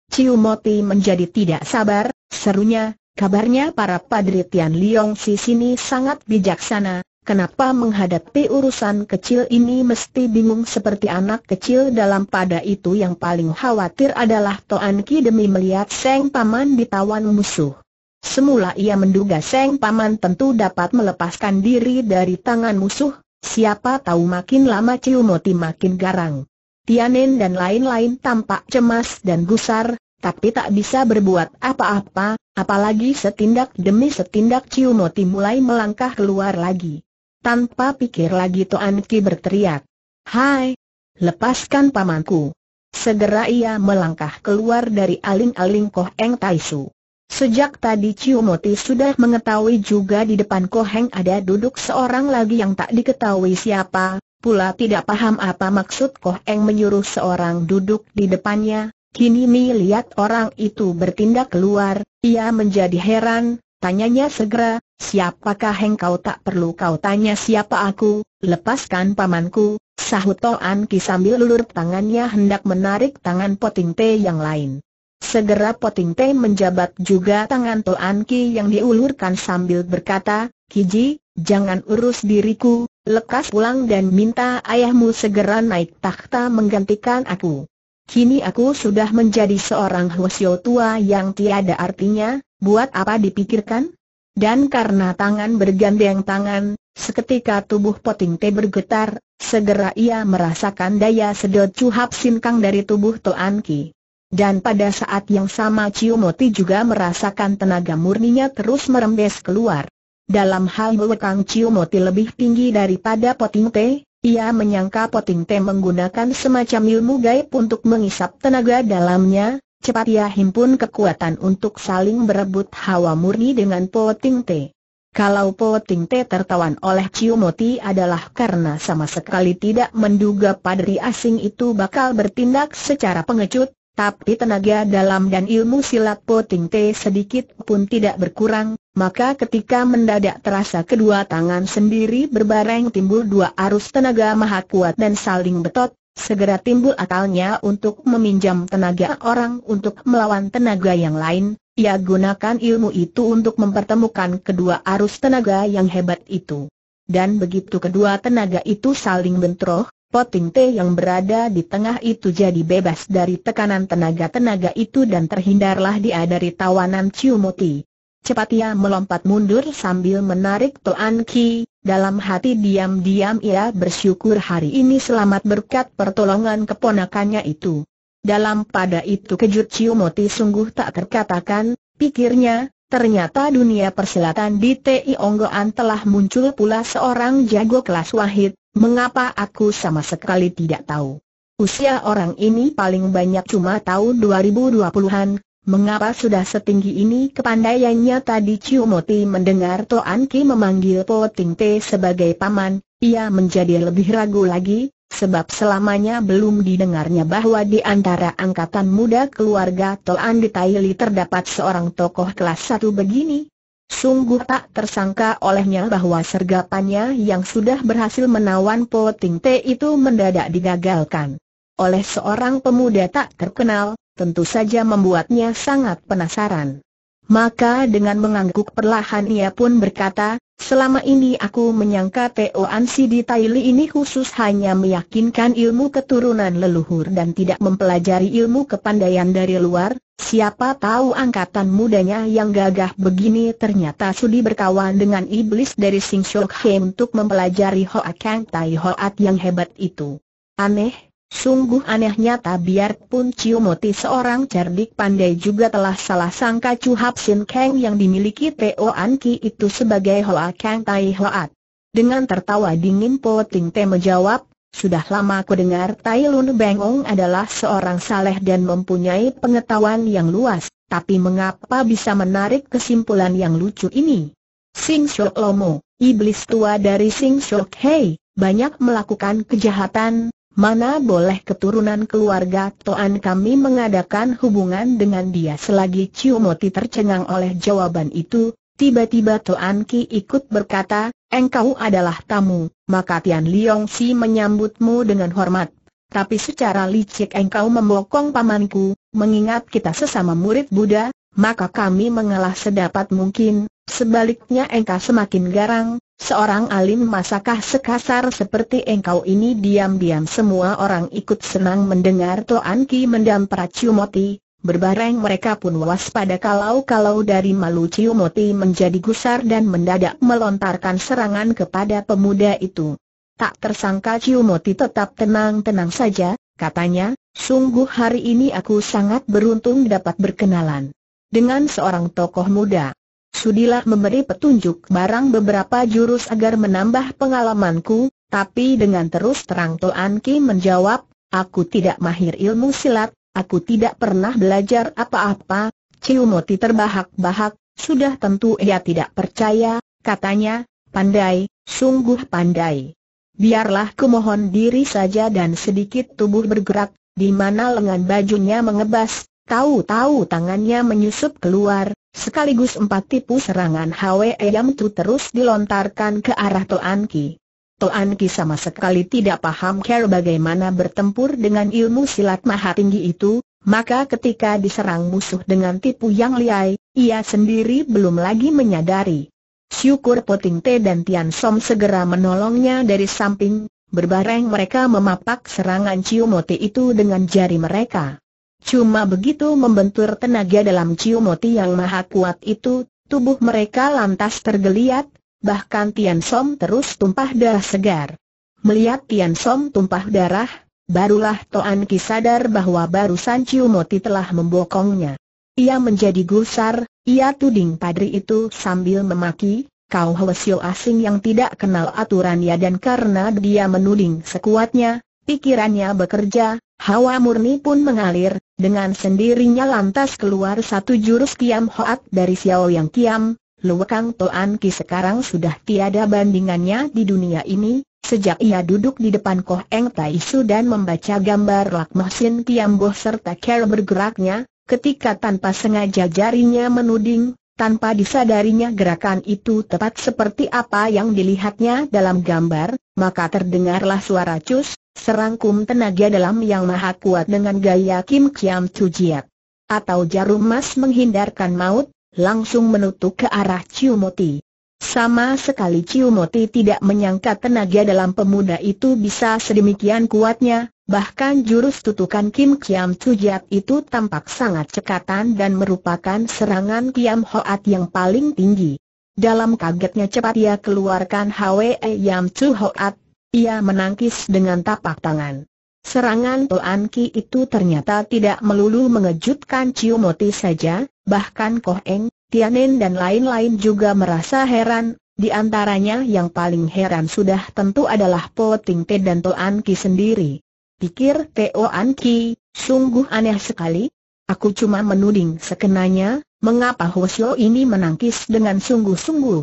[SPEAKER 1] Ciu Moti menjadi tidak sabar, serunya, kabarnya para padri Tian Liong si sini sangat bijaksana, Kenapa menghadapi urusan kecil ini mesti bingung seperti anak kecil dalam pada itu yang paling khawatir adalah Toan Ki demi melihat Seng Paman ditawan musuh. Semula ia menduga Seng Paman tentu dapat melepaskan diri dari tangan musuh, siapa tahu makin lama Ciu Moti makin garang. Tianen dan lain-lain tampak cemas dan gusar, tapi tak bisa berbuat apa-apa, apalagi setindak demi setindak Ciu Moti mulai melangkah keluar lagi. Tanpa pikir lagi Toan Ki berteriak. Hai! Lepaskan pamanku! Segera ia melangkah keluar dari aling-aling Koh Eng Tai Su. Sejak tadi Ciumoti sudah mengetahui juga di depan Koh Koheng ada duduk seorang lagi yang tak diketahui siapa, pula tidak paham apa maksud Koh Koheng menyuruh seorang duduk di depannya. Kini melihat orang itu bertindak keluar, ia menjadi heran, Tanyanya segera, siapakah engkau tak perlu kau tanya siapa aku, lepaskan pamanku, sahut Toan Ki sambil lulur tangannya hendak menarik tangan Poting Te yang lain. Segera Poting Te menjabat juga tangan Toan Ki yang diulurkan sambil berkata, Kiji, jangan urus diriku, lekas pulang dan minta ayahmu segera naik takhta menggantikan aku. Kini aku sudah menjadi seorang Hwasyo tua yang tiada artinya, buat apa dipikirkan? Dan karena tangan bergandeng tangan, seketika tubuh Poting Te bergetar, segera ia merasakan daya sedot cuhap sinkang dari tubuh Toan Ki. Dan pada saat yang sama Ciumoti juga merasakan tenaga murninya terus merembes keluar. Dalam hal bewekang Ciumoti lebih tinggi daripada Poting Te, ia menyangka Poting teh menggunakan semacam ilmu gaib untuk mengisap tenaga dalamnya, cepat ia himpun kekuatan untuk saling berebut hawa murni dengan Poting teh. Kalau Poting teh tertawan oleh Ciumoti adalah karena sama sekali tidak menduga padri asing itu bakal bertindak secara pengecut, tapi tenaga dalam dan ilmu silat poting te sedikit pun tidak berkurang, maka ketika mendadak terasa kedua tangan sendiri berbareng timbul dua arus tenaga maha kuat dan saling betot, segera timbul akalnya untuk meminjam tenaga orang untuk melawan tenaga yang lain, ia gunakan ilmu itu untuk mempertemukan kedua arus tenaga yang hebat itu. Dan begitu kedua tenaga itu saling bentroh, Poting teh yang berada di tengah itu jadi bebas dari tekanan tenaga-tenaga itu dan terhindarlah dia dari tawanan Ciumoti. Cepat ia melompat mundur sambil menarik Toan Ki, dalam hati diam-diam ia bersyukur hari ini selamat berkat pertolongan keponakannya itu. Dalam pada itu kejut Ciumoti sungguh tak terkatakan, pikirnya, Ternyata dunia persilatan di TI Onggoan telah muncul pula seorang jago kelas wahid, Mengapa aku sama sekali tidak tahu? Usia orang ini paling banyak cuma tahu 2020-an, mengapa sudah setinggi ini kepandaiannya tadi Ciu Moti mendengar Toan Ki memanggil Po Ting Te sebagai paman, ia menjadi lebih ragu lagi, sebab selamanya belum didengarnya bahwa di antara angkatan muda keluarga Toan Ditaili terdapat seorang tokoh kelas satu begini, Sungguh tak tersangka olehnya bahwa sergapannya yang sudah berhasil menawan Po Ting Te itu mendadak digagalkan. Oleh seorang pemuda tak terkenal, tentu saja membuatnya sangat penasaran. Maka dengan mengangguk perlahan ia pun berkata, selama ini aku menyangka Teo Ansi di Taili ini khusus hanya meyakinkan ilmu keturunan leluhur dan tidak mempelajari ilmu kepandaian dari luar, Siapa tahu angkatan mudanya yang gagah begini ternyata sudi berkawan dengan iblis dari Sing Shok He untuk mempelajari Hoa Kang Tai Hoat yang hebat itu. Aneh, sungguh anehnya tabiat biarpun Ciumoti Moti seorang cerdik pandai juga telah salah sangka Chu Hap Sin Kang yang dimiliki Teo An Ki itu sebagai Hoa Kang Tai Hoat. Dengan tertawa dingin Po Ting Te menjawab, sudah lama ku dengar Tai Lun Bengong adalah seorang saleh dan mempunyai pengetahuan yang luas, tapi mengapa bisa menarik kesimpulan yang lucu ini? Sing Shok Lomo, iblis tua dari Sing Shok Hei, banyak melakukan kejahatan, mana boleh keturunan keluarga Toan kami mengadakan hubungan dengan dia selagi Ciumoti tercengang oleh jawaban itu, tiba-tiba Toan Ki ikut berkata, Engkau adalah tamu, maka Tian Liong Si menyambutmu dengan hormat. Tapi secara licik engkau membokong pamanku, mengingat kita sesama murid Buddha, maka kami mengalah sedapat mungkin, sebaliknya engkau semakin garang, seorang alim masakah sekasar seperti engkau ini diam-diam semua orang ikut senang mendengar Toan Ki peracu moti, Berbareng mereka pun waspada kalau-kalau dari Malu Ciumoti menjadi gusar dan mendadak melontarkan serangan kepada pemuda itu. Tak tersangka Ciumoti tetap tenang-tenang saja, katanya, sungguh hari ini aku sangat beruntung dapat berkenalan dengan seorang tokoh muda. Sudilah memberi petunjuk barang beberapa jurus agar menambah pengalamanku, tapi dengan terus terang Toan Ki menjawab, aku tidak mahir ilmu silat, Aku tidak pernah belajar apa-apa, Ciumoti terbahak-bahak, sudah tentu ia tidak percaya, katanya, pandai, sungguh pandai. Biarlah kumohon diri saja dan sedikit tubuh bergerak, di mana lengan bajunya mengebas, tahu-tahu tangannya menyusup keluar, sekaligus empat tipu serangan Hwe Yam Tu terus dilontarkan ke arah Toan Ki. Toan Ki sama sekali tidak paham cara bagaimana bertempur dengan ilmu silat maha tinggi itu, maka ketika diserang musuh dengan tipu yang liai, ia sendiri belum lagi menyadari. Syukur Poting Te dan Tian Som segera menolongnya dari samping, berbareng mereka memapak serangan Ciumoti itu dengan jari mereka. Cuma begitu membentur tenaga dalam Ciumoti yang maha kuat itu, tubuh mereka lantas tergeliat, bahkan Tian Som terus tumpah darah segar. Melihat Tian Som tumpah darah, barulah Toan Ki sadar bahwa barusan Ciu Moti telah membokongnya. Ia menjadi gusar, ia tuding padri itu sambil memaki, kau hwesio asing yang tidak kenal aturan ya dan karena dia menuding sekuatnya, pikirannya bekerja, hawa murni pun mengalir, dengan sendirinya lantas keluar satu jurus kiam hoat dari Xiao Yang Kiam, Luwakang Toan Ki sekarang sudah tiada bandingannya di dunia ini, sejak ia duduk di depan Koh Eng Tai Su dan membaca gambar Lakmah Sin Tiamboh serta cara bergeraknya, ketika tanpa sengaja jarinya menuding, tanpa disadarinya gerakan itu tepat seperti apa yang dilihatnya dalam gambar, maka terdengarlah suara cus, serangkum tenaga dalam yang maha kuat dengan gaya Kim Kiam Tujiat. Atau jarum emas menghindarkan maut, langsung menutup ke arah Ciumoti. Sama sekali Ciumoti tidak menyangka tenaga dalam pemuda itu bisa sedemikian kuatnya, bahkan jurus tutukan Kim Kiam Tujat itu tampak sangat cekatan dan merupakan serangan Kiam Hoat yang paling tinggi. Dalam kagetnya cepat ia keluarkan Hwe Yam Chu Hoat, ia menangkis dengan tapak tangan. Serangan Toan Ki itu ternyata tidak melulu mengejutkan Ciu Moti saja, bahkan Koh Eng, Tianen dan lain-lain juga merasa heran, di antaranya yang paling heran sudah tentu adalah Po Ting Te dan Toan Ki sendiri. Pikir Toan Ki, sungguh aneh sekali. Aku cuma menuding sekenanya, mengapa Hoshio ini menangkis dengan sungguh-sungguh.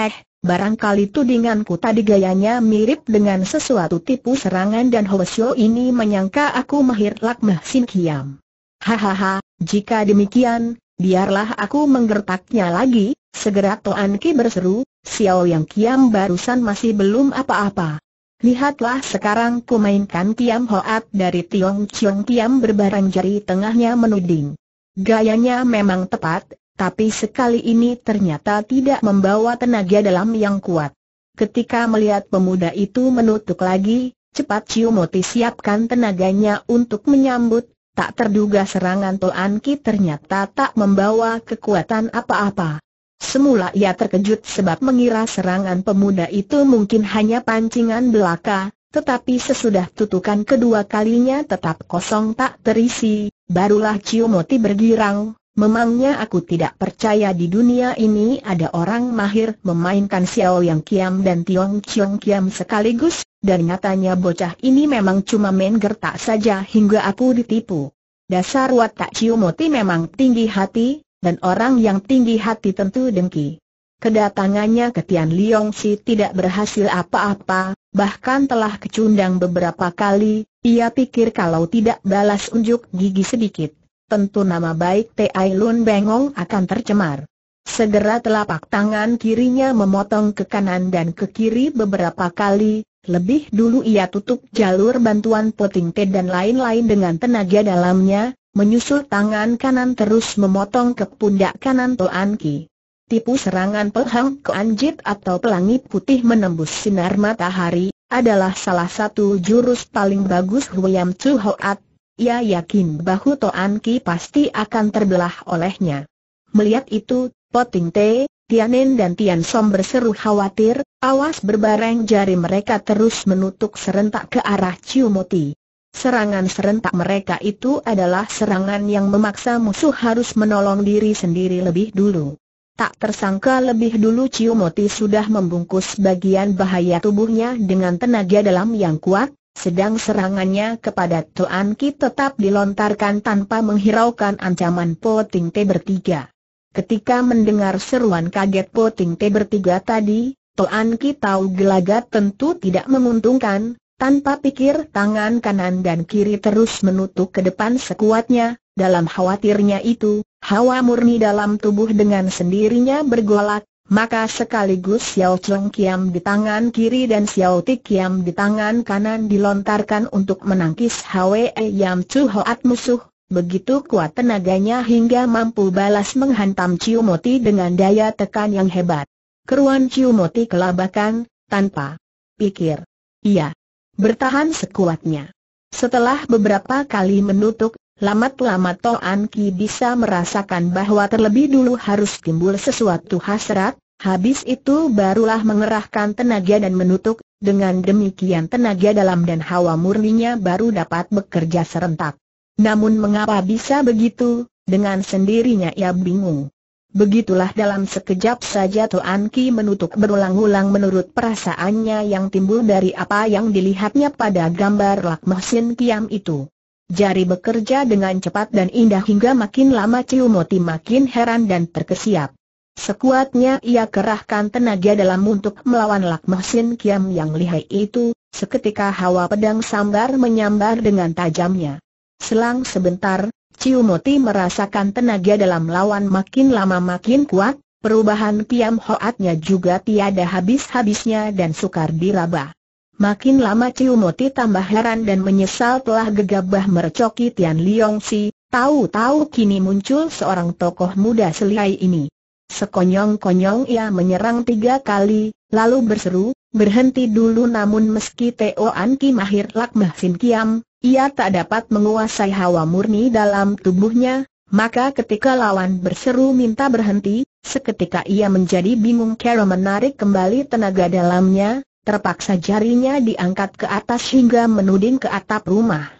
[SPEAKER 1] Eh, Barangkali tudinganku tadi gayanya mirip dengan sesuatu tipu serangan dan Hoesyo ini menyangka aku mahir lakmah sin kiam. Hahaha, jika demikian, biarlah aku menggertaknya lagi, segera Toan Ki berseru, Xiao Yang Kiam barusan masih belum apa-apa. Lihatlah sekarang ku mainkan Kiam Hoat dari Tiong Chiong Kiam berbarang jari tengahnya menuding. Gayanya memang tepat, tapi sekali ini ternyata tidak membawa tenaga dalam yang kuat. Ketika melihat pemuda itu menutup lagi, cepat Ciumoti siapkan tenaganya untuk menyambut, tak terduga serangan Toan Ki ternyata tak membawa kekuatan apa-apa. Semula ia terkejut sebab mengira serangan pemuda itu mungkin hanya pancingan belaka, tetapi sesudah tutukan kedua kalinya tetap kosong tak terisi, barulah Ciumoti bergirang, Memangnya aku tidak percaya di dunia ini ada orang mahir memainkan Xiao Yang Kiam dan Tiong Chiong Kiam sekaligus, dan nyatanya bocah ini memang cuma main gertak saja hingga aku ditipu. Dasar watak Ciumoti memang tinggi hati, dan orang yang tinggi hati tentu dengki. Kedatangannya ke Tian Liong Si tidak berhasil apa-apa, bahkan telah kecundang beberapa kali, ia pikir kalau tidak balas unjuk gigi sedikit tentu nama baik Tai Lun Bengong akan tercemar. Segera telapak tangan kirinya memotong ke kanan dan ke kiri beberapa kali, lebih dulu ia tutup jalur bantuan poting te dan lain-lain dengan tenaga dalamnya, menyusul tangan kanan terus memotong ke pundak kanan Toan Ki. Tipu serangan Pehang anjit atau pelangi putih menembus sinar matahari, adalah salah satu jurus paling bagus Huyam Chu Hoat ia yakin bahu Toan Ki pasti akan terbelah olehnya. Melihat itu, Poting Te, Tianen dan Tian Som berseru khawatir, awas berbareng jari mereka terus menutup serentak ke arah Ciumoti. Serangan serentak mereka itu adalah serangan yang memaksa musuh harus menolong diri sendiri lebih dulu. Tak tersangka lebih dulu Ciumoti sudah membungkus bagian bahaya tubuhnya dengan tenaga dalam yang kuat, sedang serangannya kepada Tuan Ki tetap dilontarkan tanpa menghiraukan ancaman Po T bertiga. Ketika mendengar seruan kaget Po T bertiga tadi, Tuan Ki tahu gelagat tentu tidak menguntungkan, tanpa pikir tangan kanan dan kiri terus menutup ke depan sekuatnya, dalam khawatirnya itu, hawa murni dalam tubuh dengan sendirinya bergolak, maka sekaligus Xiao Chong Kiam di tangan kiri dan Xiao Ti Kiam di tangan kanan dilontarkan untuk menangkis Hwe Yam Chu Hoat musuh, begitu kuat tenaganya hingga mampu balas menghantam Ciumoti Moti dengan daya tekan yang hebat. Keruan Ciumoti Moti kelabakan, tanpa pikir. ia Bertahan sekuatnya. Setelah beberapa kali menutup Lamat-lamat Toan Ki bisa merasakan bahwa terlebih dulu harus timbul sesuatu hasrat, habis itu barulah mengerahkan tenaga dan menutup, dengan demikian tenaga dalam dan hawa murninya baru dapat bekerja serentak. Namun mengapa bisa begitu, dengan sendirinya ia bingung. Begitulah dalam sekejap saja Toan Ki menutup berulang-ulang menurut perasaannya yang timbul dari apa yang dilihatnya pada gambar Lakmoh Kiam itu. Jari bekerja dengan cepat dan indah hingga makin lama Ciumoti makin heran dan terkesiap. Sekuatnya ia kerahkan tenaga dalam untuk melawan Lak Mohsin Kiam yang lihai itu, seketika hawa pedang sambar menyambar dengan tajamnya. Selang sebentar, Ciumoti merasakan tenaga dalam lawan makin lama makin kuat, perubahan Kiam Hoatnya juga tiada habis-habisnya dan sukar diraba. Makin lama Ciu Moti tambah heran dan menyesal telah gegabah mercoki Tian Liong Si, tahu-tahu kini muncul seorang tokoh muda selihai ini. Sekonyong-konyong ia menyerang tiga kali, lalu berseru, berhenti dulu namun meski Teo An Ki Mahir Lak Mahsin Kiam, ia tak dapat menguasai hawa murni dalam tubuhnya, maka ketika lawan berseru minta berhenti, seketika ia menjadi bingung cara menarik kembali tenaga dalamnya, Terpaksa jarinya diangkat ke atas hingga menuding ke atap rumah.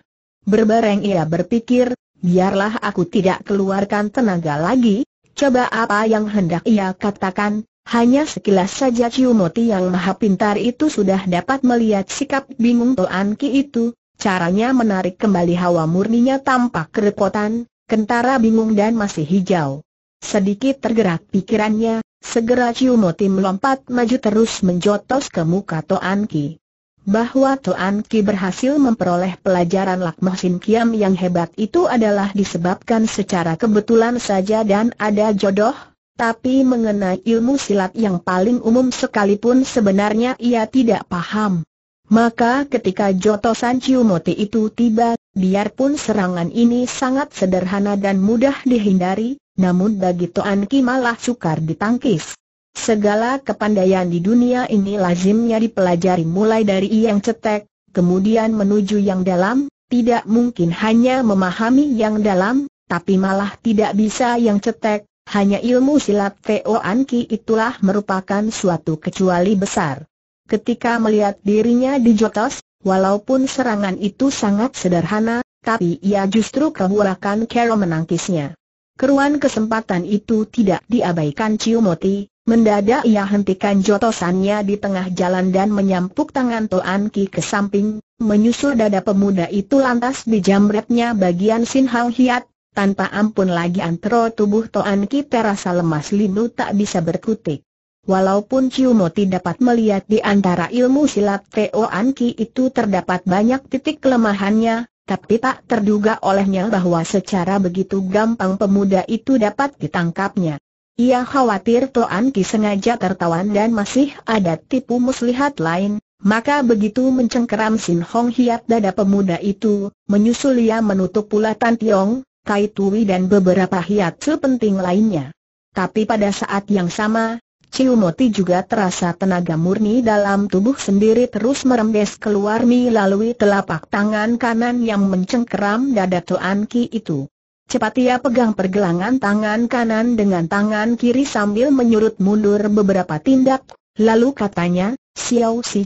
[SPEAKER 1] Berbareng ia berpikir, biarlah aku tidak keluarkan tenaga lagi, coba apa yang hendak ia katakan, hanya sekilas saja Ciumoti yang maha pintar itu sudah dapat melihat sikap bingung Toan Ki itu, caranya menarik kembali hawa murninya tampak kerepotan, kentara bingung dan masih hijau. Sedikit tergerak pikirannya, Segera Ciu Moti melompat maju terus menjotos ke muka Toan Ki. Bahwa Toan Ki berhasil memperoleh pelajaran Lak Sin Kiam yang hebat itu adalah disebabkan secara kebetulan saja dan ada jodoh, tapi mengenai ilmu silat yang paling umum sekalipun sebenarnya ia tidak paham. Maka ketika jotosan Ciu Moti itu tiba, biarpun serangan ini sangat sederhana dan mudah dihindari, namun bagi Toan Ki malah sukar ditangkis. Segala kepandaian di dunia ini lazimnya dipelajari mulai dari yang cetek, kemudian menuju yang dalam, tidak mungkin hanya memahami yang dalam, tapi malah tidak bisa yang cetek, hanya ilmu silat Toan Ki itulah merupakan suatu kecuali besar. Ketika melihat dirinya di Jotos, walaupun serangan itu sangat sederhana, tapi ia justru kehulakan Carol menangkisnya. Keruan kesempatan itu tidak diabaikan Ciumoti, mendadak ia hentikan jotosannya di tengah jalan dan menyampuk tangan Toan Ki ke samping, menyusul dada pemuda itu lantas dijamretnya bagian Sin Hang Hiat, tanpa ampun lagi antro tubuh Toan Ki terasa lemas linu tak bisa berkutik. Walaupun Ciumoti dapat melihat di antara ilmu silat Toan Ki itu terdapat banyak titik kelemahannya, tapi tak terduga olehnya bahwa secara begitu gampang pemuda itu dapat ditangkapnya. Ia khawatir Toan Ki sengaja tertawan dan masih ada tipu muslihat lain, maka begitu mencengkeram Sin Hong Hiat dada pemuda itu, menyusul ia menutup pula Tan Tiong, Kai Tui dan beberapa hiat sepenting lainnya. Tapi pada saat yang sama, Ciumoti juga terasa tenaga murni dalam tubuh sendiri terus merembes keluar melalui telapak tangan kanan yang mencengkeram dada Tuan Ki itu. Cepat ia pegang pergelangan tangan kanan dengan tangan kiri sambil menyurut mundur beberapa tindak, lalu katanya, Si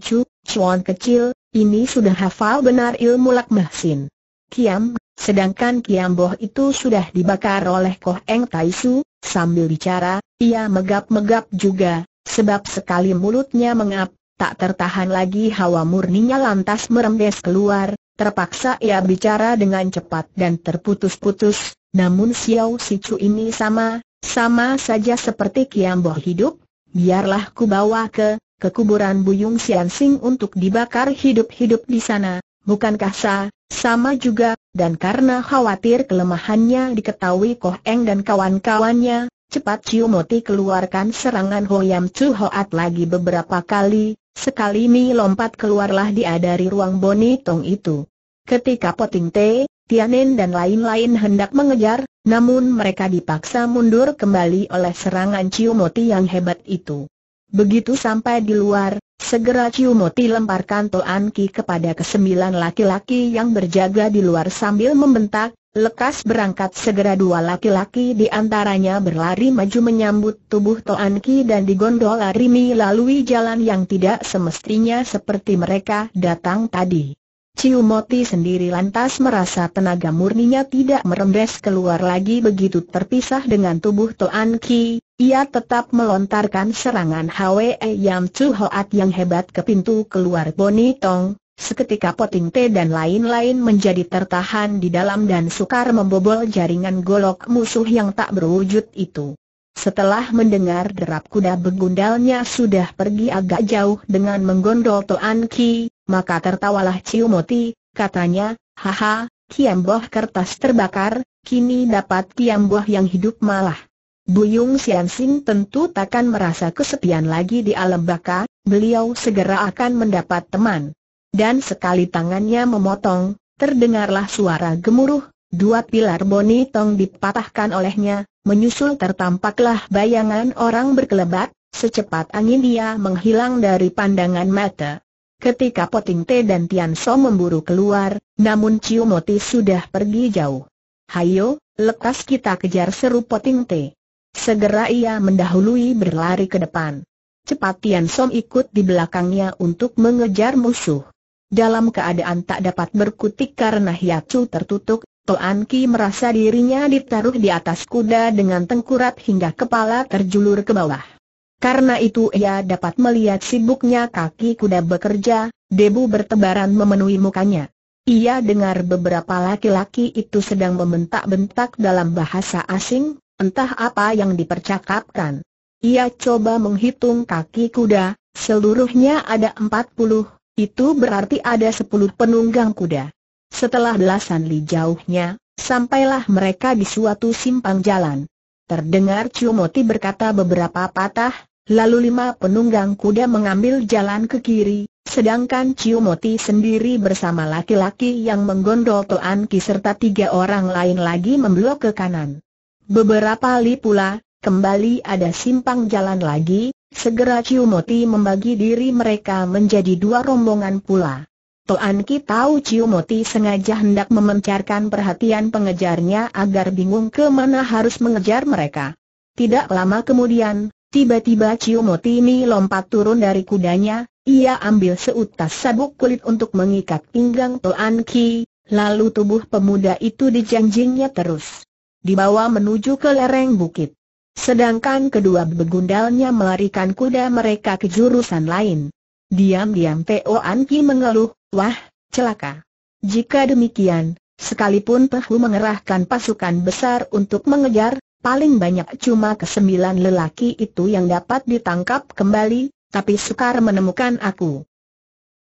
[SPEAKER 1] Chu, Chuan kecil, ini sudah hafal benar ilmu Lakmah Sin. Kiam, sedangkan Kiam Boh itu sudah dibakar oleh Koh Eng Taisu, sambil bicara, ia megap-megap juga, sebab sekali mulutnya mengap, tak tertahan lagi hawa murninya lantas merembes keluar, terpaksa ia bicara dengan cepat dan terputus-putus, namun Xiao Sicu ini sama, sama saja seperti Kiambo hidup, biarlah ku bawa ke, ke kuburan Buyung Sing untuk dibakar hidup-hidup di sana, bukankah sa, sama juga, dan karena khawatir kelemahannya diketahui Koh Eng dan kawan-kawannya, Cepat Ciu Moti keluarkan serangan Hoyam Chu Hoat lagi beberapa kali, sekali Mi lompat keluarlah dia dari ruang Tong itu. Ketika Poting Te, Tianin dan lain-lain hendak mengejar, namun mereka dipaksa mundur kembali oleh serangan Ciu Moti yang hebat itu. Begitu sampai di luar, segera Ciu Moti lemparkan Toan Ki kepada kesembilan laki-laki yang berjaga di luar sambil membentak, Lekas berangkat segera dua laki-laki di antaranya berlari maju menyambut tubuh Toan Ki dan digondol Arimi melalui jalan yang tidak semestinya seperti mereka datang tadi. Ciu Moti sendiri lantas merasa tenaga murninya tidak merembes keluar lagi begitu terpisah dengan tubuh Toan Ki, ia tetap melontarkan serangan Hwe Yam Chu Hoat yang hebat ke pintu keluar Bonitong. Seketika Poting Te dan lain-lain menjadi tertahan di dalam dan sukar membobol jaringan golok musuh yang tak berwujud itu. Setelah mendengar derap kuda begundalnya sudah pergi agak jauh dengan menggondol Toan Ki, maka tertawalah Ciu Moti, katanya, haha, Boh kertas terbakar, kini dapat Boh yang hidup malah. Buyung Sian Sing tentu takkan merasa kesepian lagi di alam baka, beliau segera akan mendapat teman dan sekali tangannya memotong, terdengarlah suara gemuruh, dua pilar bonitong dipatahkan olehnya, menyusul tertampaklah bayangan orang berkelebat, secepat angin dia menghilang dari pandangan mata. Ketika Poting Te dan Tian So memburu keluar, namun Ciu Moti sudah pergi jauh. Hayo, lekas kita kejar seru Poting Te. Segera ia mendahului berlari ke depan. Cepat Tian Som ikut di belakangnya untuk mengejar musuh. Dalam keadaan tak dapat berkutik karena hiacu tertutup, Toan Ki merasa dirinya ditaruh di atas kuda dengan tengkurap hingga kepala terjulur ke bawah. Karena itu ia dapat melihat sibuknya kaki kuda bekerja, debu bertebaran memenuhi mukanya. Ia dengar beberapa laki-laki itu sedang membentak-bentak dalam bahasa asing, entah apa yang dipercakapkan. Ia coba menghitung kaki kuda, seluruhnya ada 40, itu berarti ada sepuluh penunggang kuda. Setelah belasan li jauhnya, sampailah mereka di suatu simpang jalan. Terdengar Ciumoti berkata beberapa patah, lalu lima penunggang kuda mengambil jalan ke kiri, sedangkan Ciumoti sendiri bersama laki-laki yang menggondol Toan Ki serta tiga orang lain lagi memblok ke kanan. Beberapa li pula, kembali ada simpang jalan lagi, Segera Ciumoti membagi diri mereka menjadi dua rombongan pula. Toan Ki tahu Ciumoti sengaja hendak memencarkan perhatian pengejarnya agar bingung ke mana harus mengejar mereka. Tidak lama kemudian, tiba-tiba Ciumoti ini lompat turun dari kudanya, ia ambil seutas sabuk kulit untuk mengikat pinggang Toan Ki, lalu tubuh pemuda itu dijanjingnya terus. Dibawa menuju ke lereng bukit. Sedangkan kedua begundalnya melarikan kuda mereka ke jurusan lain. Diam-diam Teo Anki mengeluh, wah, celaka. Jika demikian, sekalipun Pehu mengerahkan pasukan besar untuk mengejar, paling banyak cuma kesembilan lelaki itu yang dapat ditangkap kembali, tapi sukar menemukan aku.